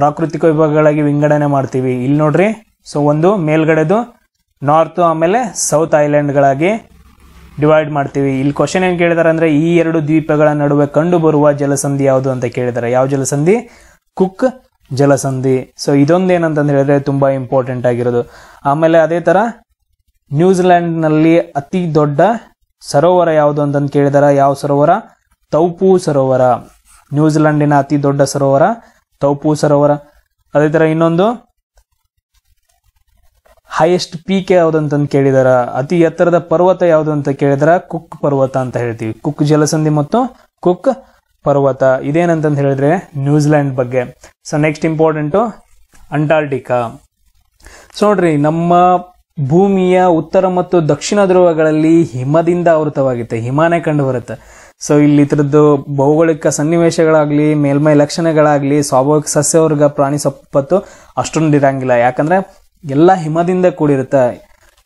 ಪ್ರಾಕೃತಿಕ ವಿಭಾಗಗಳಾಗಿ ವಿಂಗಡಣೆ ಮಾಡ್ತೀವಿ ಇಲ್ಲಿ ನೋಡ್ರಿ ಸೊ ಒಂದು ಮೇಲ್ಗಡೆದು ನಾರ್ತ್ ಆಮೇಲೆ ಸೌತ್ ಐಲ್ಯಾಂಡ್ಗಳಾಗಿ ಡಿವೈಡ್ ಮಾಡ್ತೀವಿ ಇಲ್ಲಿ ಕ್ವಶನ್ ಏನು ಕೇಳಿದಾರೆ ಅಂದರೆ ಈ ಎರಡು ದ್ವೀಪಗಳ ನಡುವೆ ಕಂಡುಬರುವ ಜಲಸಂಧಿ ಯಾವುದು ಅಂತ ಕೇಳಿದಾರೆ ಯಾವ ಜಲಸಂಧಿ ಕುಕ್ ಜಲಸಂಧಿ ಸೊ ಇದೊಂದು ಏನಂತಂದು ಹೇಳಿದ್ರೆ ತುಂಬ ಇಂಪಾರ್ಟೆಂಟ್ ಆಗಿರೋದು ಆಮೇಲೆ ಅದೇ ಥರ ನ್ಯೂಜಿಲೆಂಡ್ನಲ್ಲಿ ಅತಿ ದೊಡ್ಡ ಸರೋವರ ಯಾವುದು ಅಂತಂದು ಕೇಳಿದಾರೆ ಯಾವ ಸರೋವರ ತೌಪು ಸರೋವರ ನ್ಯೂಜಿಲೆಂಡಿನ ಅತಿ ದೊಡ್ಡ ಸರೋವರ ತೌಪು ಸರೋವರ ಅದೇ ಥರ ಇನ್ನೊಂದು ಹೈಯೆಸ್ಟ್ ಪೀಕ್ ಯಾವ್ದು ಅಂತಂದು ಕೇಳಿದಾರ ಅತಿ ಎತ್ತರದ ಪರ್ವತ ಯಾವುದು ಅಂತ ಕೇಳಿದಾರ ಕುಕ್ ಪರ್ವತ ಅಂತ ಹೇಳ್ತೀವಿ ಕುಕ್ ಜಲಸಂಧಿ ಮತ್ತು ಕುಕ್ ಪರ್ವತ ಇದೇನಂತಂದು ಹೇಳಿದ್ರೆ ನ್ಯೂಜಿಲೆಂಡ್ ಬಗ್ಗೆ so next important Antarctica so ನೋಡ್ರಿ ನಮ್ಮ ಭೂಮಿಯ ಉತ್ತರ ಮತ್ತು ದಕ್ಷಿಣ ಧ್ರುವಗಳಲ್ಲಿ ಹಿಮದಿಂದ ಆವೃತವಾಗುತ್ತೆ ಹಿಮಾನೇ ಕಂಡು ಬರುತ್ತೆ ಸೊ ಇಲ್ಲಿ ಇದ್ರದ್ದು ಭೌಗೋಳಿಕ ಸನ್ನಿವೇಶಗಳಾಗ್ಲಿ ಮೇಲ್ಮೈ ಲಕ್ಷಣಗಳಾಗಲಿ ಸ್ವಾಭಾವಿಕ ಸಸ್ಯವರ್ಗ ಪ್ರಾಣಿ ಸಂಪತ್ತು ಅಷ್ಟೊಂದು ಇರಂಗಿಲ್ಲ ಯಾಕಂದ್ರೆ ಎಲ್ಲ ಹಿಮದಿಂದ ಕೂಡಿರುತ್ತೆ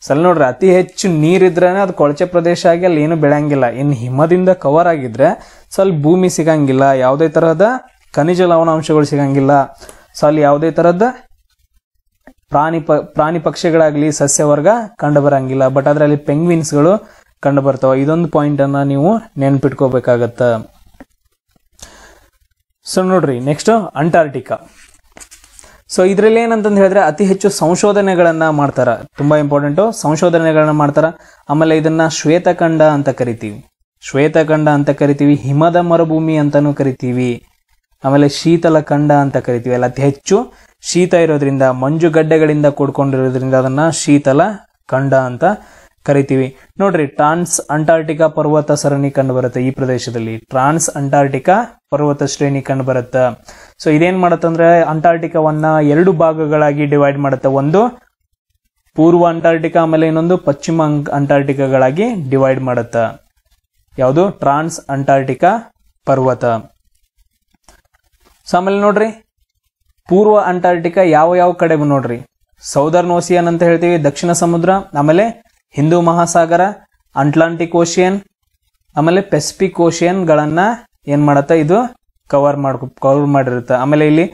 ಸಲ್ ನೋಡ್ರಿ ಅತಿ ಹೆಚ್ಚು ನೀರಿದ್ರೆ ಅದು ಕೊಳಚೆ ಪ್ರದೇಶ ಆಗಿ ಅಲ್ಲಿ ಏನು ಬೆಳೆಯಂಗಿಲ್ಲ ಇನ್ನು ಹಿಮದಿಂದ ಕವರ್ ಆಗಿದ್ರೆ ಸ್ವಲ್ಪ ಭೂಮಿ ಸಿಗಂಗಿಲ್ಲ ಯಾವುದೇ ತರಹದ ಖನಿಜ ಲವಣಾಂಶಗಳು ಸಿಗಂಗಿಲ್ಲ ಸೊ ಅಲ್ಲಿ ಯಾವುದೇ ತರಹದ ಪ್ರಾಣಿ ಪ ಪ್ರಾಣಿ ಪಕ್ಷಿಗಳಾಗಲಿ ಸಸ್ಯವರ್ಗ ಕಂಡು ಬರಂಗಿಲ್ಲ ಬಟ್ ಅದರಲ್ಲಿ ಪೆಂಗ್ವಿನ್ಸ್ಗಳು ಕಂಡು ಬರ್ತವೆ ಇದೊಂದು ಪಾಯಿಂಟನ್ನು ನೀವು ನೆನ್ಪಿಟ್ಕೋಬೇಕಾಗತ್ತ ಸೊ ನೋಡ್ರಿ ನೆಕ್ಸ್ಟ್ ಅಂಟಾರ್ಟಿಕಾ ಸೊ ಇದರಲ್ಲಿ ಏನಂತಂದು ಹೇಳಿದ್ರೆ ಅತಿ ಹೆಚ್ಚು ಸಂಶೋಧನೆಗಳನ್ನು ಮಾಡ್ತಾರ ತುಂಬಾ ಇಂಪಾರ್ಟೆಂಟು ಸಂಶೋಧನೆಗಳನ್ನ ಮಾಡ್ತಾರ ಆಮೇಲೆ ಇದನ್ನ ಶ್ವೇತಖಂಡ ಅಂತ ಕರಿತೀವಿ ಶ್ವೇತಖಂಡ ಅಂತ ಕರಿತೀವಿ ಹಿಮದ ಮರುಭೂಮಿ ಅಂತಾನು ಕರಿತೀವಿ ಆಮೇಲೆ ಶೀತಲ ಖಂಡ ಅಂತ ಕರಿತೀವಿ ಅಲ್ಲಿ ಅತಿ ಹೆಚ್ಚು ಶೀತ ಇರೋದ್ರಿಂದ ಮಂಜುಗಡ್ಡೆಗಳಿಂದ ಕೂಡ್ಕೊಂಡಿರೋದ್ರಿಂದ ಅದನ್ನ ಶೀತಲ ಖಂಡ ಅಂತ ಕರಿತೀವಿ ನೋಡ್ರಿ ಟ್ರಾನ್ಸ್ ಅಂಟಾರ್ಟಿಕಾ ಪರ್ವತ ಸರಣಿ ಕಂಡು ಬರುತ್ತೆ ಈ ಪ್ರದೇಶದಲ್ಲಿ ಟ್ರಾನ್ಸ್ ಅಂಟಾರ್ಟಿಕಾ ಪರ್ವತ ಶ್ರೇಣಿ ಕಂಡು ಬರುತ್ತೆ ಸೊ ಇದೇನ್ ಮಾಡತ್ತಂದ್ರೆ ಅಂಟಾರ್ಟಿಕವನ್ನ ಎರಡು ಭಾಗಗಳಾಗಿ ಡಿವೈಡ್ ಮಾಡುತ್ತೆ ಒಂದು ಪೂರ್ವ ಅಂಟಾರ್ಟಿಕಾ ಆಮೇಲೆ ಇನ್ನೊಂದು ಪಶ್ಚಿಮ ಅಂಟಾರ್ಟಿಕಗಳಾಗಿ ಡಿವೈಡ್ ಮಾಡುತ್ತೆ ಯಾವುದು ಟ್ರಾನ್ಸ್ ಅಂಟಾರ್ಟಿಕಾ ಪರ್ವತ ಸೊ ಆಮೇಲೆ ನೋಡ್ರಿ ಪೂರ್ವ ಅಂಟಾರ್ಟಿಕಾ ಯಾವ ಯಾವ ಕಡೆ ನೋಡ್ರಿ ಸೌದರ್ನ್ ಓಸಿಯನ್ ಅಂತ ಹೇಳ್ತೀವಿ ದಕ್ಷಿಣ ಸಮುದ್ರ ಆಮೇಲೆ ಹಿಂದೂ ಮಹಾಸಾಗರ ಅಂಟ್ಲಾಂಟಿಕ್ ಓಷಿಯನ್ ಆಮೇಲೆ ಪೆಸಿಫಿಕ್ ಓಷಿಯನ್ಗಳನ್ನು ಏನು ಮಾಡತ್ತ ಇದು ಕವರ್ ಮಾಡ್ ಕವರ್ ಮಾಡಿರುತ್ತೆ ಆಮೇಲೆ ಇಲ್ಲಿ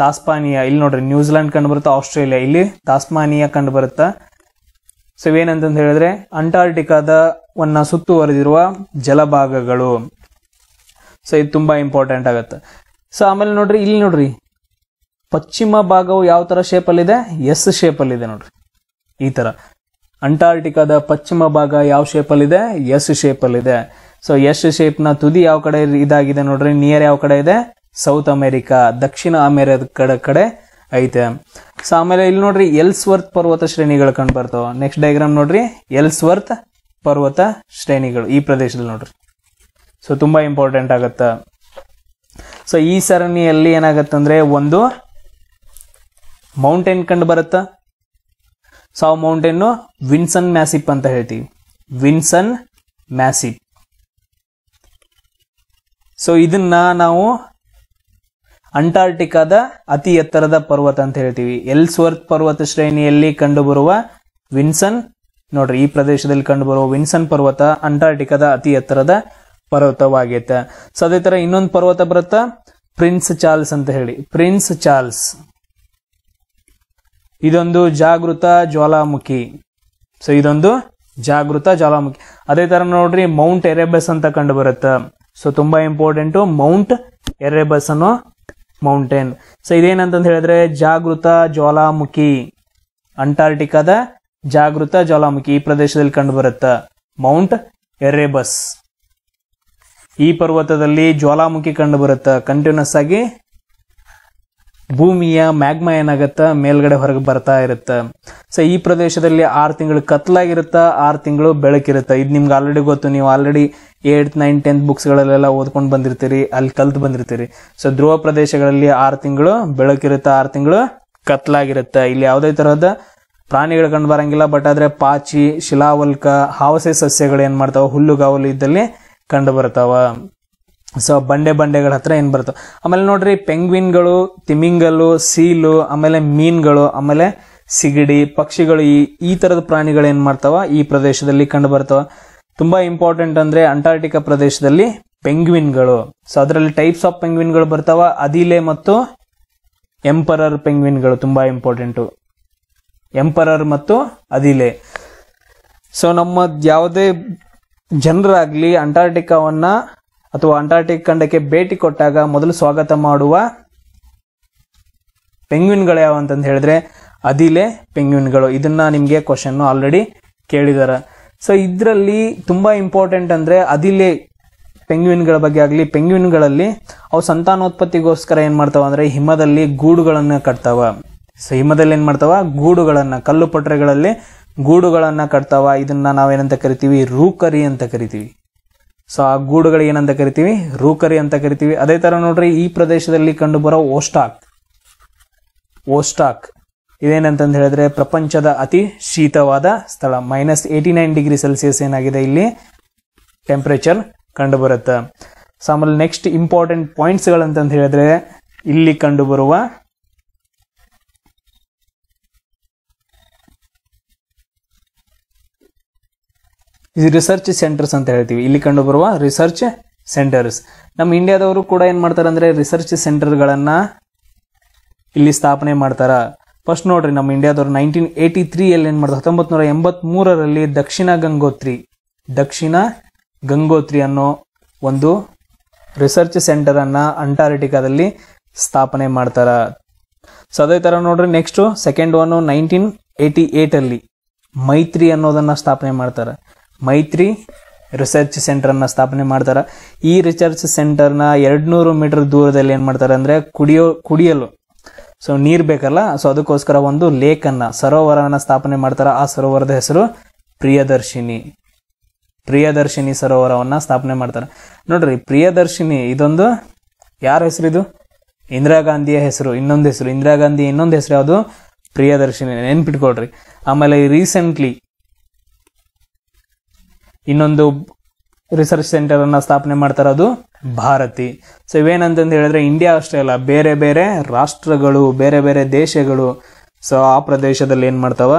ತಾಸ್ಮಾನಿಯಾ ಇಲ್ಲಿ ನೋಡ್ರಿ ನ್ಯೂಜಿಲೆಂಡ್ ಕಂಡು ಬರುತ್ತೆ ಆಸ್ಟ್ರೇಲಿಯಾ ಇಲ್ಲಿ ತಾಸ್ಮಾನಿಯಾ ಕಂಡು ಬರುತ್ತೆ ಸೊ ಏನಂತಂದು ಹೇಳಿದ್ರೆ ಅಂಟಾರ್ಟಿಕಾದ ವನ್ನ ಸುತ್ತುವರೆದಿರುವ ಜಲಭಾಗಗಳು ಸೊ ಇದು ತುಂಬಾ ಇಂಪಾರ್ಟೆಂಟ್ ಆಗುತ್ತೆ ಸೊ ಆಮೇಲೆ ನೋಡ್ರಿ ಇಲ್ಲಿ ನೋಡ್ರಿ ಪಶ್ಚಿಮ ಭಾಗವು ಯಾವ ಥರ ಶೇಪಲ್ಲಿದೆ ಎಸ್ ಶೇಪಲ್ಲಿದೆ ನೋಡ್ರಿ ಈ ತರ ಅಂಟಾರ್ಟಿಕಾದ ಪಶ್ಚಿಮ ಭಾಗ ಯಾವ ಇದೆ ಎಸ್ ಶೇಪಲ್ಲಿದೆ ಸೊ ಎಸ್ ಶೇಪ್ನ ತುದಿ ಯಾವ ಕಡೆ ಇದಾಗಿದೆ ನೋಡ್ರಿ ನಿಯರ್ ಯಾವ ಕಡೆ ಇದೆ ಸೌತ್ ಅಮೆರಿಕಾ ದಕ್ಷಿಣ ಅಮೆರಿಕದ ಕಡೆ ಐತೆ ಸೊ ಆಮೇಲೆ ಇಲ್ಲಿ ನೋಡ್ರಿ ಎಲ್ಸ್ವರ್ತ್ ಪರ್ವತ ಶ್ರೇಣಿಗಳು ಕಂಡು ಬರ್ತಾವ ನೆಕ್ಸ್ಟ್ ಡೈಗ್ರಾಮ್ ನೋಡ್ರಿ ಎಲ್ಸ್ವರ್ತ್ ಪರ್ವತ ಶ್ರೇಣಿಗಳು ಈ ಪ್ರದೇಶದಲ್ಲಿ ನೋಡ್ರಿ ಸೊ ತುಂಬಾ ಇಂಪಾರ್ಟೆಂಟ್ ಆಗತ್ತ ಸೊ ಈ ಸರಣಿಯಲ್ಲಿ ಏನಾಗತ್ತಂದ್ರೆ ಒಂದು ಮೌಂಟೇನ್ ಕಂಡು ಬರುತ್ತಾ ಸಾವ್ ಮೌಂಟೇನು ವಿನ್ಸನ್ ಮ್ಯಾಸಿಪ್ ಅಂತ ಹೇಳ್ತೀವಿ ವಿನ್ಸನ್ ಮ್ಯಾಸಿಪ್ ಸೊ ಇದನ್ನ ನಾವು ಅಂಟಾರ್ಟಿಕಾದ ಅತಿ ಎತ್ತರದ ಪರ್ವತ ಅಂತ ಹೇಳ್ತೀವಿ ಎಲ್ಸ್ವರ್ತ್ ಪರ್ವತ ಶ್ರೇಣಿಯಲ್ಲಿ ಕಂಡುಬರುವ ವಿನ್ಸನ್ ನೋಡ್ರಿ ಈ ಪ್ರದೇಶದಲ್ಲಿ ಕಂಡುಬರುವ ವಿನ್ಸನ್ ಪರ್ವತ ಅಂಟಾರ್ಟಿಕಾದ ಅತಿ ಎತ್ತರದ ಪರ್ವತವಾಗೈತೆ ಸೊ ಅದೇ ತರ ಇನ್ನೊಂದು ಪರ್ವತ ಬರುತ್ತ ಪ್ರಿನ್ಸ್ ಚಾರ್ಲ್ಸ್ ಅಂತ ಹೇಳಿ ಪ್ರಿನ್ಸ್ ಚಾರ್ಲ್ಸ್ ಇದೊಂದು ಜಾಗೃತ ಜ್ವಾಲಾಮುಖಿ ಸೊ ಇದೊಂದು ಜಾಗೃತ ಜ್ವಾಲಾಮುಖಿ ಅದೇ ತರ ನೋಡ್ರಿ ಮೌಂಟ್ ಎರೆಬಸ್ ಅಂತ ಕಂಡು ಬರುತ್ತೆ ಸೊ ತುಂಬಾ ಇಂಪಾರ್ಟೆಂಟ್ ಮೌಂಟ್ ಎರೆಬಸ್ ಅನ್ನೋ ಮೌಂಟೇನ್ ಸೊ ಇದೇನಂತಂದು ಹೇಳಿದ್ರೆ ಜಾಗೃತ ಜ್ವಾಲಾಮುಖಿ ಅಂಟಾರ್ಟಿಕಾದ ಜಾಗೃತ ಜ್ವಾಲಾಮುಖಿ ಈ ಪ್ರದೇಶದಲ್ಲಿ ಕಂಡು ಬರುತ್ತೆ ಮೌಂಟ್ ಎರೆಬಸ್ ಈ ಪರ್ವತದಲ್ಲಿ ಜ್ವಾಲಾಮುಖಿ ಕಂಡು ಬರುತ್ತೆ ಕಂಟಿನ್ಯೂಸ್ ಆಗಿ ಭೂಮಿಯ ಮ್ಯಾಗ್ಮಾ ಏನಾಗತ್ತ ಮೇಲ್ಗಡೆ ಹೊರಗೆ ಬರ್ತಾ ಇರುತ್ತ ಸೊ ಈ ಪ್ರದೇಶದಲ್ಲಿ ಆರು ತಿಂಗಳು ಕತ್ಲಾಗಿರುತ್ತಾ ಆರು ತಿಂಗಳು ಬೆಳಕಿರುತ್ತೆ ಇದು ನಿಮ್ಗೆ ಆಲ್ರೆಡಿ ಗೊತ್ತು ನೀವು ಆಲ್ರೆಡಿ ಏಟ್ ನೈನ್ ಟೆಂತ್ ಬುಕ್ಸ್ಗಳಲ್ಲೆಲ್ಲ ಓದ್ಕೊಂಡು ಬಂದಿರ್ತೀರಿ ಅಲ್ಲಿ ಕಲ್ತು ಬಂದಿರ್ತೀರಿ ಸೊ ಧ್ರುವ ಪ್ರದೇಶಗಳಲ್ಲಿ ಆರು ತಿಂಗಳು ಬೆಳಕಿರುತ್ತೆ ಆರು ತಿಂಗಳು ಕತ್ಲಾಗಿರುತ್ತೆ ಇಲ್ಲಿ ಯಾವುದೇ ತರಹದ ಪ್ರಾಣಿಗಳು ಕಂಡು ಬರಂಗಿಲ್ಲ ಬಟ್ ಆದರೆ ಪಾಚಿ ಶಿಲಾವಲ್ಕ ಹಾವಸೆ ಸಸ್ಯಗಳು ಏನು ಮಾಡ್ತಾವೆ ಹುಲ್ಲುಗಾವಲು ಇದ್ದಲ್ಲಿ ಕಂಡು ಬರ್ತಾವ ಸೊ ಬಂಡೆ ಬಂಡೆಗಳ ಹತ್ರ ಏನು ಬರುತ್ತೆ ಆಮೇಲೆ ನೋಡ್ರಿ ಪೆಂಗ್ವಿನ್ಗಳು ತಿಮಿಂಗಲು ಸೀಲು ಆಮೇಲೆ ಮೀನ್ಗಳು ಆಮೇಲೆ ಸಿಗಡಿ ಪಕ್ಷಿಗಳು ಈ ಈ ತರದ ಪ್ರಾಣಿಗಳು ಏನ್ ಮಾಡ್ತಾವ ಈ ಪ್ರದೇಶದಲ್ಲಿ ಕಂಡು ಬರ್ತಾವ ತುಂಬಾ ಇಂಪಾರ್ಟೆಂಟ್ ಅಂದ್ರೆ ಅಂಟಾರ್ಟಿಕಾ ಪ್ರದೇಶದಲ್ಲಿ ಪೆಂಗ್ವಿನ್ಗಳು ಸೊ ಅದರಲ್ಲಿ ಟೈಪ್ಸ್ ಆಫ್ ಪೆಂಗ್ವಿನ್ಗಳು ಬರ್ತಾವ ಅದಿಲೆ ಮತ್ತು ಎಂಪರರ್ ಪೆಂಗ್ವಿನ್ಗಳು ತುಂಬಾ ಇಂಪಾರ್ಟೆಂಟು ಎಂಪರರ್ ಮತ್ತು ಅದಿಲೆ ಸೊ ನಮ್ಮ ಯಾವುದೇ ಜನರಾಗ್ಲಿ ಅಂಟಾರ್ಟಿಕಾವನ್ನು ಅಥವಾ ಅಂಟಾರ್ಟಿಕ್ ಖಂಡಕ್ಕೆ ಭೇಟಿ ಕೊಟ್ಟಾಗ ಮೊದಲು ಸ್ವಾಗತ ಮಾಡುವ ಪೆಂಗ್ವಿನ್ಗಳು ಯಾವ ಅಂತಂದು ಹೇಳಿದ್ರೆ ಅದಿಲೆ ಪೆಂಗ್ವಿನ್ಗಳು ಇದನ್ನ ನಿಮಗೆ ಕ್ವಶನ್ ಆಲ್ರೆಡಿ ಕೇಳಿದ್ದಾರೆ ಸೊ ಇದರಲ್ಲಿ ತುಂಬಾ ಇಂಪಾರ್ಟೆಂಟ್ ಅಂದ್ರೆ ಅದಿಲೆ ಪೆಂಗ್ವಿನ್ಗಳ ಬಗ್ಗೆ ಆಗಲಿ ಪೆಂಗ್ವಿನ್ಗಳಲ್ಲಿ ಅವು ಸಂತಾನೋತ್ಪತ್ತಿಗೋಸ್ಕರ ಏನು ಮಾಡ್ತಾವೆ ಅಂದ್ರೆ ಹಿಮದಲ್ಲಿ ಗೂಡುಗಳನ್ನು ಕಟ್ತಾವ ಸೊ ಹಿಮದಲ್ಲಿ ಏನು ಮಾಡ್ತಾವೆ ಗೂಡುಗಳನ್ನು ಕಲ್ಲು ಪಟ್ರೆಗಳಲ್ಲಿ ಗೂಡುಗಳನ್ನು ಕಟ್ತಾವ ಇದನ್ನ ನಾವೇನಂತ ಕರಿತೀವಿ ರೂಕರಿ ಅಂತ ಕರಿತೀವಿ ಸೊ ಆ ಗೂಡುಗಳು ಏನಂತ ಕರಿತೀವಿ ರೂಕರಿ ಅಂತ ಕರಿತೀವಿ ಅದೇ ತರ ನೋಡ್ರಿ ಈ ಪ್ರದೇಶದಲ್ಲಿ ಕಂಡು ಬರೋ ಓಸ್ಟಾಕ್ ಓಸ್ಟಾಕ್ ಇದೇನಂತಂದು ಹೇಳಿದ್ರೆ ಪ್ರಪಂಚದ ಅತಿ ಶೀತವಾದ ಸ್ಥಳ minus eighty nine degree Celsius ಏನಾಗಿದೆ ಇಲ್ಲಿ ಟೆಂಪ್ರೇಚರ್ ಕಂಡು ಬರುತ್ತೆ ಸೊ ಆಮೇಲೆ ನೆಕ್ಸ್ಟ್ ಇಂಪಾರ್ಟೆಂಟ್ ಪಾಯಿಂಟ್ಸ್ಗಳಂತಂದು ಹೇಳಿದ್ರೆ ಇಲ್ಲಿ ಕಂಡುಬರುವ ಇದು ರಿಸರ್ಚ್ ಸೆಂಟರ್ಸ್ ಅಂತ ಹೇಳ್ತೀವಿ ಇಲ್ಲಿ ಕಂಡು ಬರುವ ರಿಸರ್ಚ್ ಸೆಂಟರ್ಸ್ ನಮ್ಮ ಇಂಡಿಯಾದವರು ಕೂಡ ಏನು ಮಾಡ್ತಾರೆ ಅಂದ್ರೆ ರಿಸರ್ಚ್ ಸೆಂಟರ್ಗಳನ್ನು ಇಲ್ಲಿ ಸ್ಥಾಪನೆ ಮಾಡ್ತಾರ ಫಸ್ಟ್ ನೋಡ್ರಿ ನಮ್ಮ ಇಂಡಿಯಾದವರು ನೈನ್ಟೀನ್ ಏಯ್ಟಿ ತ್ರೀಯಲ್ಲಿ ಏನು ಮಾಡ್ತಾರೆ ಹತ್ತೊಂಬತ್ ನೂರ ಎಂಬತ್ಮೂರರಲ್ಲಿ ದಕ್ಷಿಣ ಗಂಗೋತ್ರಿ ದಕ್ಷಿಣ ಗಂಗೋತ್ರಿ ಅನ್ನೋ ಒಂದು ರಿಸರ್ಚ್ ಸೆಂಟರ್ ಅನ್ನ ಅಂಟಾರ್ಟಿಕಾದಲ್ಲಿ ಸ್ಥಾಪನೆ ಮಾಡ್ತಾರ ಸೊ ಅದೇ ತರ ನೋಡ್ರಿ next second one nineteen eighty ಅಲ್ಲಿ ಮೈತ್ರಿ ಅನ್ನೋದನ್ನ ಸ್ಥಾಪನೆ ಮಾಡ್ತಾರೆ ಮೈತ್ರಿ ರಿಸರ್ಚ್ ಸೆಂಟರನ್ನು ಸ್ಥಾಪನೆ ಮಾಡ್ತಾರೆ ಈ ರಿಸರ್ಚ್ ಸೆಂಟರ್ನ ಎರಡು ನೂರು ಮೀಟರ್ ದೂರದಲ್ಲಿ ಏನು ಮಾಡ್ತಾರೆ ಅಂದರೆ ಕುಡಿಯೋ ಕುಡಿಯಲು ಸೊ ನೀರು ಬೇಕಲ್ಲ ಸೊ ಅದಕ್ಕೋಸ್ಕರ ಒಂದು ಲೇಕನ್ನ ಸರೋವರನ ಸ್ಥಾಪನೆ ಮಾಡ್ತಾರೆ ಆ ಸರೋವರದ ಹೆಸರು ಪ್ರಿಯದರ್ಶಿನಿ ಪ್ರಿಯದರ್ಶಿನಿ ಸರೋವರವನ್ನು ಸ್ಥಾಪನೆ ಮಾಡ್ತಾರೆ ನೋಡ್ರಿ ಪ್ರಿಯದರ್ಶಿನಿ ಇದೊಂದು ಯಾರ ಹೆಸರು ಇದು ಇಂದಿರಾ ಗಾಂಧಿಯ ಹೆಸರು ಇನ್ನೊಂದು ಹೆಸರು ಇಂದಿರಾ ಗಾಂಧಿ ಇನ್ನೊಂದು ಹೆಸರು ಯಾವುದು ಪ್ರಿಯದರ್ಶಿನಿ ನೆನ್ಪಿಟ್ಕೊಳ್ರಿ ಆಮೇಲೆ ರೀಸೆಂಟ್ಲಿ ಇನ್ನೊಂದು ರಿಸರ್ಚ್ ಸೆಂಟರ್ ಅನ್ನ ಸ್ಥಾಪನೆ ಮಾಡ್ತಾರೆ ಅದು ಭಾರತಿ ಸೊ ಇವೇನಂತಂದು ಹೇಳಿದ್ರೆ ಇಂಡಿಯಾ ಅಷ್ಟೇ ಅಲ್ಲ ಬೇರೆ ಬೇರೆ ರಾಷ್ಟ್ರಗಳು ಬೇರೆ ಬೇರೆ ದೇಶಗಳು ಸೊ ಆ ಪ್ರದೇಶದಲ್ಲಿ ಏನು ಮಾಡ್ತಾವ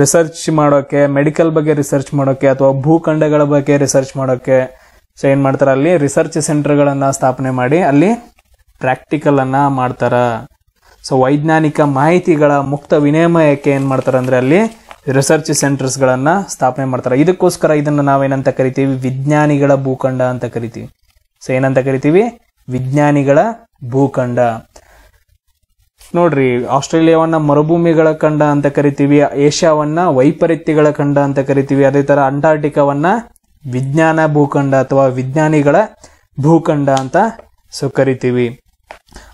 ರಿಸರ್ಚ್ ಮಾಡೋಕೆ ಮೆಡಿಕಲ್ ಬಗ್ಗೆ ರಿಸರ್ಚ್ ಮಾಡೋಕೆ ಅಥವಾ ಭೂಖಂಡಗಳ ಬಗ್ಗೆ ರಿಸರ್ಚ್ ಮಾಡೋಕೆ ಸೊ ಏನು ಮಾಡ್ತಾರ ಅಲ್ಲಿ ರಿಸರ್ಚ್ ಸೆಂಟರ್ಗಳನ್ನು ಸ್ಥಾಪನೆ ಮಾಡಿ ಅಲ್ಲಿ ಪ್ರಾಕ್ಟಿಕಲ್ ಅನ್ನ ಮಾಡ್ತಾರ ಸೊ ವೈಜ್ಞಾನಿಕ ಮಾಹಿತಿಗಳ ಮುಕ್ತ ವಿನಿಮಯಕ್ಕೆ ಏನು ಮಾಡ್ತಾರ ಅಂದ್ರೆ ಅಲ್ಲಿ ರಿಸರ್ಚ್ ಸೆಂಟರ್ಸ್ಗಳನ್ನು ಸ್ಥಾಪನೆ ಮಾಡ್ತಾರೆ ಇದಕ್ಕೋಸ್ಕರ ಇದನ್ನು ನಾವೇನಂತ ಕರಿತೀವಿ ವಿಜ್ಞಾನಿಗಳ ಭೂಖಂಡ ಅಂತ ಕರಿತೀವಿ ಸೊ ಏನಂತ ಕರಿತೀವಿ ವಿಜ್ಞಾನಿಗಳ ಭೂಖಂಡ ನೋಡ್ರಿ ಆಸ್ಟ್ರೇಲಿಯಾವನ್ನ ಮರುಭೂಮಿಗಳ ಖಂಡ ಅಂತ ಕರಿತೀವಿ ಏಷ್ಯಾವನ್ನ ವೈಪರೀತ್ಯಗಳ ಖಂಡ ಅಂತ ಕರಿತೀವಿ ಅದೇ ತರ ಅಂಟಾರ್ಟಿಕಾವನ್ನ ವಿಜ್ಞಾನ ಭೂಖಂಡ ಅಥವಾ ವಿಜ್ಞಾನಿಗಳ ಭೂಖಂಡ ಅಂತ ಸೊ ಕರಿತೀವಿ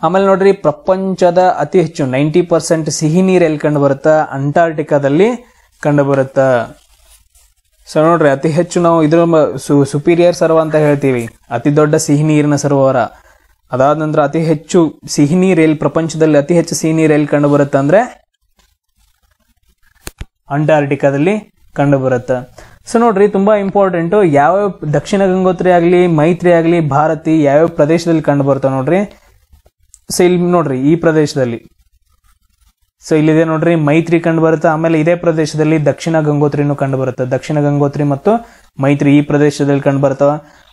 ಆಮೇಲೆ ನೋಡ್ರಿ ಪ್ರಪಂಚದ ಅತಿ ಹೆಚ್ಚು ನೈಂಟಿ ಪರ್ಸೆಂಟ್ ಸಿಹಿ ನೀರು ಎಲ್ಲಿ ಕಂಡು ಬರುತ್ತಾ ಅಂಟಾರ್ಟಿಕಾದಲ್ಲಿ ಕಂಡುಬರುತ್ತಾ ಸೊ ನೋಡ್ರಿ ಅತಿ ಹೆಚ್ಚು ನಾವು ಇದ್ರ ಸುಪೀರಿಯರ್ ಸರ್ವ ಅಂತ ಹೇಳ್ತೀವಿ ಅತಿ ದೊಡ್ಡ ಸಿಹಿ ನೀರಿನ ಸರೋವರ ಅದಾದ ನಂತರ ಅತಿ ಹೆಚ್ಚು ಸಿಹಿ ನೀರು ಎಲ್ಲಿ ಪ್ರಪಂಚದಲ್ಲಿ ಅತಿ ಹೆಚ್ಚು ಸಿಹಿ ನೀರು ಎಲ್ಲಿ ಕಂಡು ಬರುತ್ತೆ ಅಂದ್ರೆ ಅಂಟಾರ್ಟಿಕಾದಲ್ಲಿ ಕಂಡು ಬರುತ್ತೆ ಸೊ ನೋಡ್ರಿ ತುಂಬಾ ಇಂಪಾರ್ಟೆಂಟ್ ಯಾವ ದಕ್ಷಿಣ ಗಂಗೋತ್ರಿ ಆಗ್ಲಿ ಮೈತ್ರಿ ಆಗ್ಲಿ ಭಾರತಿ ಯಾವ್ಯಾವ ಪ್ರದೇಶದಲ್ಲಿ ಕಂಡು ಬರುತ್ತೆ ನೋಡ್ರಿ ಸೊ ಇಲ್ಲಿ ನೋಡ್ರಿ ಈ ಪ್ರದೇಶದಲ್ಲಿ ಸೊ ಇಲ್ಲಿದೆ ನೋಡ್ರಿ ಮೈತ್ರಿ ಕಂಡು ಬರುತ್ತೆ ಆಮೇಲೆ ಇದೇ ಪ್ರದೇಶದಲ್ಲಿ ದಕ್ಷಿಣ ಗಂಗೋತ್ರಿನೂ ಕಂಡು ಬರುತ್ತೆ ದಕ್ಷಿಣ ಗಂಗೋತ್ರಿ ಮತ್ತು ಮೈತ್ರಿ ಈ ಪ್ರದೇಶದಲ್ಲಿ ಕಂಡು ಬರ್ತಾವ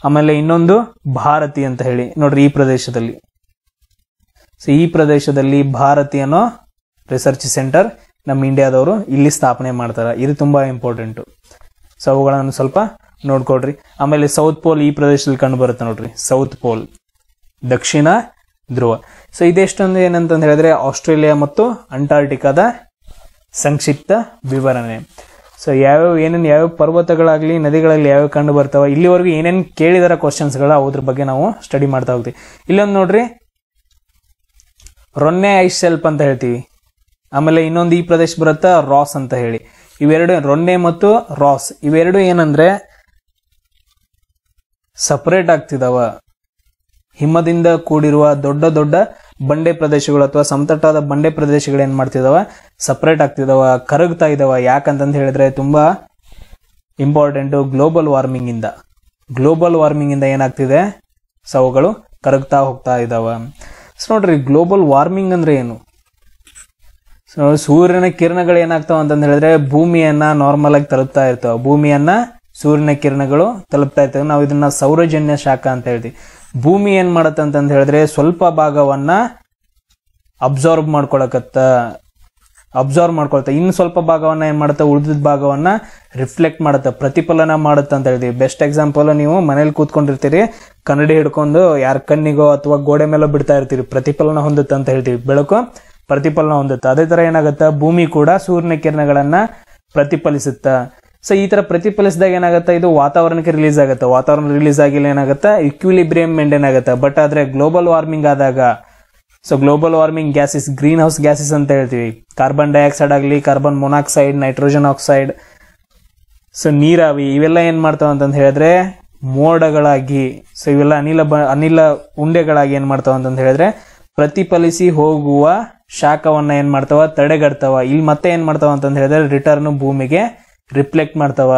ಆಮೇಲೆ ಇನ್ನೊಂದು ಭಾರತಿ ಅಂತ ಹೇಳಿ ನೋಡ್ರಿ ಈ ಪ್ರದೇಶದಲ್ಲಿ ಸೊ ಈ ಪ್ರದೇಶದಲ್ಲಿ ಭಾರತಿ ಅನ್ನೋ ರಿಸರ್ಚ್ ಸೆಂಟರ್ ನಮ್ಮ ಇಂಡಿಯಾದವರು ಇಲ್ಲಿ ಸ್ಥಾಪನೆ ಮಾಡ್ತಾರೆ ಇದು ತುಂಬಾ ಇಂಪಾರ್ಟೆಂಟ್ ಸೊ ಅವುಗಳನ್ನು ಸ್ವಲ್ಪ ನೋಡ್ಕೊಡ್ರಿ ಆಮೇಲೆ ಸೌತ್ ಪೋಲ್ ಈ ಪ್ರದೇಶದಲ್ಲಿ ಕಂಡು ಬರುತ್ತೆ ನೋಡ್ರಿ ಸೌತ್ ಪೋಲ್ ದಕ್ಷಿಣ ಧ್ರುವ ಸೊ ಇದೆಷ್ಟೊಂದು ಏನಂತ ಹೇಳಿದ್ರೆ ಆಸ್ಟ್ರೇಲಿಯಾ ಮತ್ತು ಅಂಟಾರ್ಟಿಕಾದ ಸಂಕ್ಷಿಪ್ತ ವಿವರಣೆ ಸೊ ಯಾವ್ಯಾವ ಏನೇನು ಯಾವ್ಯಾವ ಪರ್ವತಗಳಾಗಲಿ ನದಿಗಳಲ್ಲಿ ಯಾವ್ಯಾವ ಕಂಡು ಬರ್ತಾವೆ ಇಲ್ಲಿವರೆಗೂ ಏನೇನು ಕೇಳಿದಾರ ಕ್ವಶನ್ಸ್ಗಳು ಅದ್ರ ಬಗ್ಗೆ ನಾವು ಸ್ಟಡಿ ಮಾಡ್ತಾ ಹೋಗ್ತೀವಿ ಇಲ್ಲೊಂದು ನೋಡ್ರಿ ರೊನ್ನೆ ಐಸ್ ಸೆಲ್ಪ್ ಅಂತ ಹೇಳ್ತೀವಿ ಆಮೇಲೆ ಇನ್ನೊಂದು ಈ ಪ್ರದೇಶ ಬರುತ್ತಾ ರಾಸ್ ಅಂತ ಹೇಳಿ ಇವೆರಡು ರೊನ್ನೆ ಮತ್ತು ರಾಸ್ ಇವೆರಡು ಏನಂದ್ರೆ ಸಪ್ರೇಟ್ ಆಗ್ತಿದಾವ ಹಿಮದಿಂದ ಕೂಡಿರುವ ದೊಡ್ಡ ದೊಡ್ಡ ಬಂಡೆ ಪ್ರದೇಶಗಳು ಅಥವಾ ಸಮತಟ್ಟಾದ ಬಂಡೆ ಪ್ರದೇಶಗಳು ಏನ್ ಮಾಡ್ತಿದಾವ ಸಪ್ರೇಟ್ ಆಗ್ತಿದಾವ ಕರಗ್ತಾ ಇದಾವ ಯಾಕಂತಂದು ಹೇಳಿದ್ರೆ ತುಂಬಾ ಇಂಪಾರ್ಟೆಂಟ್ ಗ್ಲೋಬಲ್ ವಾರ್ಮಿಂಗ್ ಇಂದ ಗ್ಲೋಬಲ್ ವಾರ್ಮಿಂಗ್ ಇಂದ ಏನಾಗ್ತಿದೆ ಸವುಗಳು ಕರಗ್ತಾ ಹೋಗ್ತಾ ಇದಾವ ಸೊ ನೋಡ್ರಿ ಗ್ಲೋಬಲ್ ವಾರ್ಮಿಂಗ್ ಅಂದ್ರೆ ಏನು ಸೊ ಸೂರ್ಯನ ಕಿರಣಗಳು ಏನಾಗ್ತಾವ ಅಂತಂದು ಹೇಳಿದ್ರೆ ಭೂಮಿಯನ್ನ ನಾರ್ಮಲ್ ಆಗಿ ತಲುಪ್ತಾ ಇರ್ತಾವ ಭೂಮಿಯನ್ನ ಸೂರ್ಯನ ಕಿರಣಗಳು ತಲುಪ್ತಾ ಇರ್ತವೆ ನಾವು ಇದನ್ನ ಸೌರಜನ್ಯ ಶಾಖ ಅಂತ ಹೇಳ್ತೀವಿ ಭೂಮಿ ಏನು ಮಾಡತ್ತೆ ಅಂತಂದು ಹೇಳಿದ್ರೆ ಸ್ವಲ್ಪ ಭಾಗವನ್ನ ಅಬ್ಸಾರ್ಬ್ ಮಾಡ್ಕೊಳಕತ್ತ ಅಬ್ಸಾರ್ಬ್ ಮಾಡ್ಕೊಳತ್ತ ಇನ್ ಸ್ವಲ್ಪ ಭಾಗವನ್ನ ಏನು ಮಾಡುತ್ತೆ ಉಳಿದ ಭಾಗವನ್ನ ರಿಫ್ಲೆಕ್ಟ್ ಮಾಡುತ್ತೆ ಪ್ರತಿಫಲನ ಮಾಡುತ್ತೆ ಅಂತ ಹೇಳ್ತೀವಿ ಬೆಸ್ಟ್ ಎಕ್ಸಾಂಪಲ್ ನೀವು ಮನೇಲಿ ಕೂತ್ಕೊಂಡಿರ್ತೀರಿ ಕನ್ನಡಿ ಹಿಡ್ಕೊಂಡು ಯಾರ ಕಣ್ಣಿಗೋ ಅಥವಾ ಗೋಡೆ ಮೇಲೋ ಬಿಡ್ತಾ ಇರ್ತೀರಿ ಪ್ರತಿಫಲನ ಹೊಂದುತ್ತೆ ಅಂತ ಹೇಳ್ತೀವಿ ಬೆಳಕು ಪ್ರತಿಫಲನ ಹೊಂದುತ್ತೆ ಅದೇ ತರ ಏನಾಗುತ್ತೆ ಭೂಮಿ ಕೂಡ ಸೂರ್ಯನ ಕಿರಣಗಳನ್ನು ಪ್ರತಿಫಲಿಸುತ್ತ ಸೊ ಈ ತರ ಪ್ರತಿಫಲಿಸಿದಾಗ ಏನಾಗುತ್ತೆ ಇದು ವಾತಾವರಣಕ್ಕೆ ರಿಲೀಸ್ ಆಗುತ್ತೆ ವಾತಾವರಣ ರಿಲೀಸ್ ಆಗಿಲ್ಲ ಏನಾಗುತ್ತೆ ಇಕ್ವಿಲಿಬ್ರಿಯಂ ಮೇಂಟೈನ್ ಆಗುತ್ತೆ ಬಟ್ ಆದ್ರೆ ಗ್ಲೋಬಲ್ ವಾರ್ಮಿಂಗ್ ಆದಾಗ so global warming gases greenhouse gases ಅಂತ ಹೇಳ್ತೀವಿ ಕಾರ್ಬನ್ ಡೈಆಕ್ಸೈಡ್ ಆಗಲಿ carbon monoxide nitrogen oxide so ನೀರಾವಿ ಇವೆಲ್ಲ ಏನ್ ಮಾಡ್ತಾವ ಅಂತಂದು ಹೇಳಿದ್ರೆ ಮೋಡಗಳಾಗಿ ಸೊ ಇವೆಲ್ಲ ಅನಿಲ ಅನಿಲ ಉಂಡೆಗಳಾಗಿ ಏನ್ ಮಾಡ್ತಾವ ಅಂತಂದು ಹೇಳಿದ್ರೆ ಪ್ರತಿಫಲಿಸಿ ಹೋಗುವ ಶಾಖವನ್ನ ಏನ್ ಮಾಡ್ತಾವ ತಡೆಗಡ್ತಾವ ಇಲ್ಲಿ ಮತ್ತೆ ಏನ್ ಮಾಡ್ತಾವ ಅಂತಂದು ಹೇಳಿದ್ರೆ ರಿಟರ್ನ್ ಭೂಮಿಗೆ ರಿಫ್ಲೆಕ್ಟ್ ಮಾಡ್ತಾವ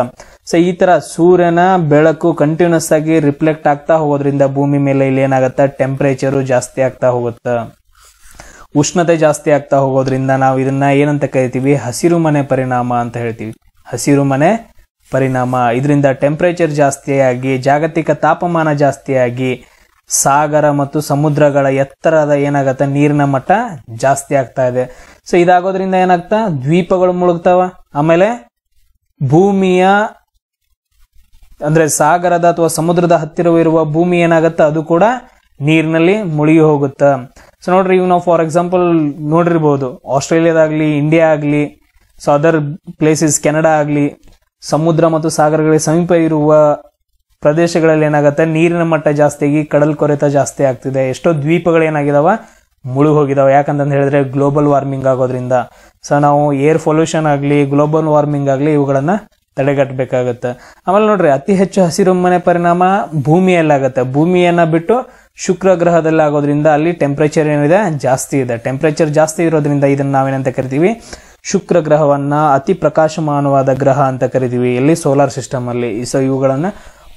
ಸೊ ಈ ತರ ಸೂರ್ಯನ ಬೆಳಕು ಕಂಟಿನ್ಯೂಸ್ ಆಗಿ ರಿಫ್ಲೆಕ್ಟ್ ಆಗ್ತಾ ಹೋಗೋದ್ರಿಂದ ಭೂಮಿ ಮೇಲೆ ಇಲ್ಲಿ ಏನಾಗುತ್ತೆ ಟೆಂಪರೇಚರು ಜಾಸ್ತಿ ಆಗ್ತಾ ಹೋಗುತ್ತೆ ಉಷ್ಣತೆ ಜಾಸ್ತಿ ಆಗ್ತಾ ಹೋಗೋದ್ರಿಂದ ನಾವು ಇದನ್ನ ಏನಂತ ಕರಿತೀವಿ ಹಸಿರು ಮನೆ ಪರಿಣಾಮ ಅಂತ ಹೇಳ್ತೀವಿ ಹಸಿರು ಮನೆ ಪರಿಣಾಮ ಇದರಿಂದ ಟೆಂಪರೇಚರ್ ಜಾಸ್ತಿಯಾಗಿ ಜಾಗತಿಕ ತಾಪಮಾನ ಜಾಸ್ತಿಯಾಗಿ ಸಾಗರ ಮತ್ತು ಸಮುದ್ರಗಳ ಎತ್ತರದ ಏನಾಗತ್ತೆ ನೀರಿನ ಮಟ್ಟ ಜಾಸ್ತಿ ಆಗ್ತಾ ಇದೆ ಸೊ ಇದಾಗೋದ್ರಿಂದ ಏನಾಗ್ತಾ ದ್ವೀಪಗಳು ಮುಳುಗ್ತಾವ ಆಮೇಲೆ ಭೂಮಿಯ ಅಂದರೆ ಸಾಗರದ ಅಥವಾ ಸಮುದ್ರದ ಹತ್ತಿರವಿರುವ ಭೂಮಿ ಏನಾಗುತ್ತೆ ಅದು ಕೂಡ ನೀರಿನಲ್ಲಿ ಮುಳುಗಿ ಹೋಗುತ್ತೆ ಸೊ ನೋಡ್ರಿ ಈಗ ನಾವು ಫಾರ್ ಎಕ್ಸಾಂಪಲ್ ನೋಡಿರ್ಬೋದು ಆಸ್ಟ್ರೇಲಿಯಾದಾಗಲಿ ಇಂಡಿಯಾ ಆಗಲಿ ಸೊ ಅದರ್ ಪ್ಲೇಸಸ್ ಕೆನಡಾ ಆಗಲಿ ಸಮುದ್ರ ಮತ್ತು ಸಾಗರಗಳ ಸಮೀಪ ಇರುವ ಪ್ರದೇಶಗಳಲ್ಲಿ ಏನಾಗುತ್ತೆ ನೀರಿನ ಮಟ್ಟ ಜಾಸ್ತಿಯಾಗಿ ಕಡಲ್ ಕೊರೆತ ಜಾಸ್ತಿ ಆಗ್ತಿದೆ ಎಷ್ಟೋ ಏನಾಗಿದಾವ ಮುಳುಗೋಗಿದಾವೆ ಯಾಕಂತಂದು ಹೇಳಿದ್ರೆ ಗ್ಲೋಬಲ್ ವಾರ್ಮಿಂಗ್ ಆಗೋದ್ರಿಂದ ಸೊ ನಾವು ಏರ್ ಪೊಲ್ಯೂಷನ್ ಆಗಲಿ ಗ್ಲೋಬಲ್ ವಾರ್ಮಿಂಗ್ ಆಗಲಿ ಇವುಗಳನ್ನ ತಡೆಗಟ್ಟಬೇಕಾಗತ್ತೆ ಆಮೇಲೆ ನೋಡ್ರಿ ಅತಿ ಹೆಚ್ಚು ಹಸಿರು ಮನೆ ಪರಿಣಾಮ ಭೂಮಿಯಲ್ಲಾಗತ್ತೆ ಭೂಮಿಯನ್ನ ಬಿಟ್ಟು ಶುಕ್ರ ಗ್ರಹದಲ್ಲಿ ಆಗೋದ್ರಿಂದ ಅಲ್ಲಿ ಟೆಂಪ್ರೇಚರ್ ಏನಿದೆ ಜಾಸ್ತಿ ಇದೆ ಟೆಂಪ್ರೇಚರ್ ಜಾಸ್ತಿ ಇರೋದ್ರಿಂದ ಇದನ್ನ ನಾವೇನಂತ ಕರಿತೀವಿ ಶುಕ್ರ ಗ್ರಹವನ್ನ ಅತಿ ಪ್ರಕಾಶಮಾನವಾದ ಗ್ರಹ ಅಂತ ಕರಿತೀವಿ ಎಲ್ಲಿ ಸೋಲಾರ್ ಸಿಸ್ಟಮ್ ಅಲ್ಲಿ ಸೊ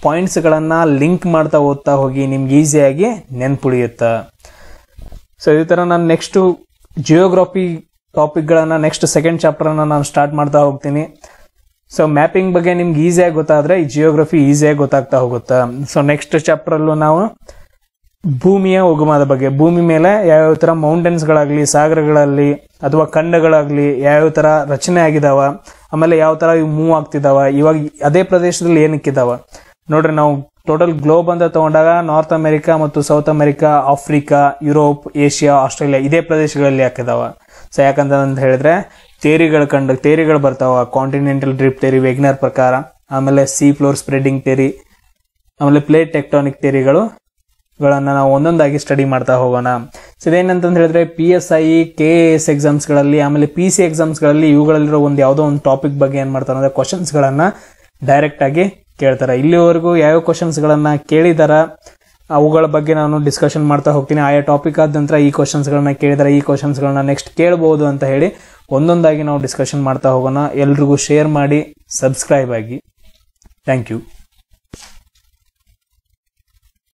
ಪಾಯಿಂಟ್ಸ್ ಗಳನ್ನ ಲಿಂಕ್ ಮಾಡ್ತಾ ಓದ್ತಾ ಹೋಗಿ ನಿಮ್ಗೆ ಈಸಿಯಾಗಿ ನೆನ್ಪುಳಿಯುತ್ತ ಸೊ ಇದೇ ತರ ನಾನು ನೆಕ್ಸ್ಟ್ ಜಿಯೋಗ್ರಫಿ ಟಾಪಿಕ್ಗಳನ್ನು ನೆಕ್ಸ್ಟ್ ಸೆಕೆಂಡ್ ಅನ್ನ ನಾನು ಸ್ಟಾರ್ಟ್ ಮಾಡ್ತಾ ಹೋಗ್ತೀನಿ ಸೊ ಮ್ಯಾಪಿಂಗ್ ಬಗ್ಗೆ ನಿಮ್ಗೆ ಈಸಿಯಾಗಿ ಗೊತ್ತಾದರೆ ಈ ಜಿಯೋಗ್ರಫಿ ಈಸಿಯಾಗಿ ಗೊತ್ತಾಗ್ತಾ ಹೋಗುತ್ತೆ ಸೊ ನೆಕ್ಸ್ಟ್ ಚಾಪ್ಟ್ರಲ್ಲೂ ನಾವು ಭೂಮಿಯ ಉಗಮದ ಬಗ್ಗೆ ಭೂಮಿ ಮೇಲೆ ಯಾವ್ಯಾವ ಥರ ಗಳಾಗ್ಲಿ ಸಾಗರಗಳಾಗಲಿ ಅಥವಾ ಖಂಡಗಳಾಗಲಿ ಯಾವ್ಯಾವ ಥರ ರಚನೆ ಆಗಿದಾವ ಆಮೇಲೆ ಯಾವ ಥರ ಇವು ಮೂವ್ ಆಗ್ತಿದಾವ ಇವಾಗ ಅದೇ ಪ್ರದೇಶದಲ್ಲಿ ಏನಿಕ್ಕಿದಾವ ನೋಡ್ರಿ ನಾವು ಟೋಟಲ್ ಗ್ಲೋಬ್ ಅಂತ ತಗೊಂಡಾಗ ನಾರ್ತ್ ಅಮೆರಿಕಾ ಮತ್ತು South America Africa Europe Asia Australia ಇದೇ ಪ್ರದೇಶಗಳಲ್ಲಿ ಹಾಕಿದಾವ ಸೊ ಅಂತ ಹೇಳಿದ್ರೆ ತೇರಿಗಳು ಕಂಡು ತೇರಿಗಳು ಬರ್ತಾವೆ ಕಾಂಟಿನೆಂಟಲ್ ಡ್ರಿಪ್ ತೇರಿ ವೆಗ್ನರ್ ಪ್ರಕಾರ ಆಮೇಲೆ ಸಿ ಫ್ಲೋರ್ ಸ್ಪ್ರೆಡಿಂಗ್ ತೇರಿ ಆಮೇಲೆ ಪ್ಲೇಟ್ ಟೆಕ್ಟಾನಿಕ್ ತೇರಿಗಳು ಗಳನ್ನು ನಾವು ಒಂದೊಂದಾಗಿ ಸ್ಟಡಿ ಮಾಡ್ತಾ ಹೋಗೋಣ ಸೊ ಇದೇನಂತಂದು ಹೇಳಿದ್ರೆ P S I K S ಎಕ್ಸಾಮ್ಸ್ಗಳಲ್ಲಿ ಆಮೇಲೆ ಪಿ ಸಿ ಎಕ್ಸಾಮ್ಸ್ಗಳಲ್ಲಿ ಇವುಗಳಲ್ಲಿರೋ ಒಂದು ಯಾವುದೋ ಒಂದು ಟಾಪಿಕ್ ಬಗ್ಗೆ ಏನು ಮಾಡ್ತಾರೆ ಅಂದರೆ ಕ್ವಶನ್ಸ್ಗಳನ್ನು ಡೈರೆಕ್ಟಾಗಿ ಕೇಳ್ತಾರೆ ಇಲ್ಲಿವರೆಗೂ ಯಾವ ಕ್ವಶನ್ಸ್ಗಳನ್ನು ಕೇಳಿದಾರ ಅವುಗಳ ಬಗ್ಗೆ ನಾನು ಡಿಸ್ಕಷನ್ ಮಾಡ್ತಾ ಹೋಗ್ತೀನಿ ಆಯಾ ಟಾಪಿಕ್ ಆದ ನಂತರ ಈ ಕ್ವಶನ್ಸ್ಗಳನ್ನ ಕೇಳಿದರೆ ಈ ಕ್ವಶನ್ಸ್ಗಳನ್ನ ನೆಕ್ಸ್ಟ್ ಕೇಳ್ಬೋದು ಅಂತ ಹೇಳಿ ಒಂದೊಂದಾಗಿ ನಾವು ಡಿಸ್ಕಷನ್ ಮಾಡ್ತಾ ಹೋಗೋಣ ಎಲ್ರಿಗೂ ಶೇರ್ ಮಾಡಿ ಸಬ್ಸ್ಕ್ರೈಬ್ ಆಗಿ ಥ್ಯಾಂಕ್ ಯು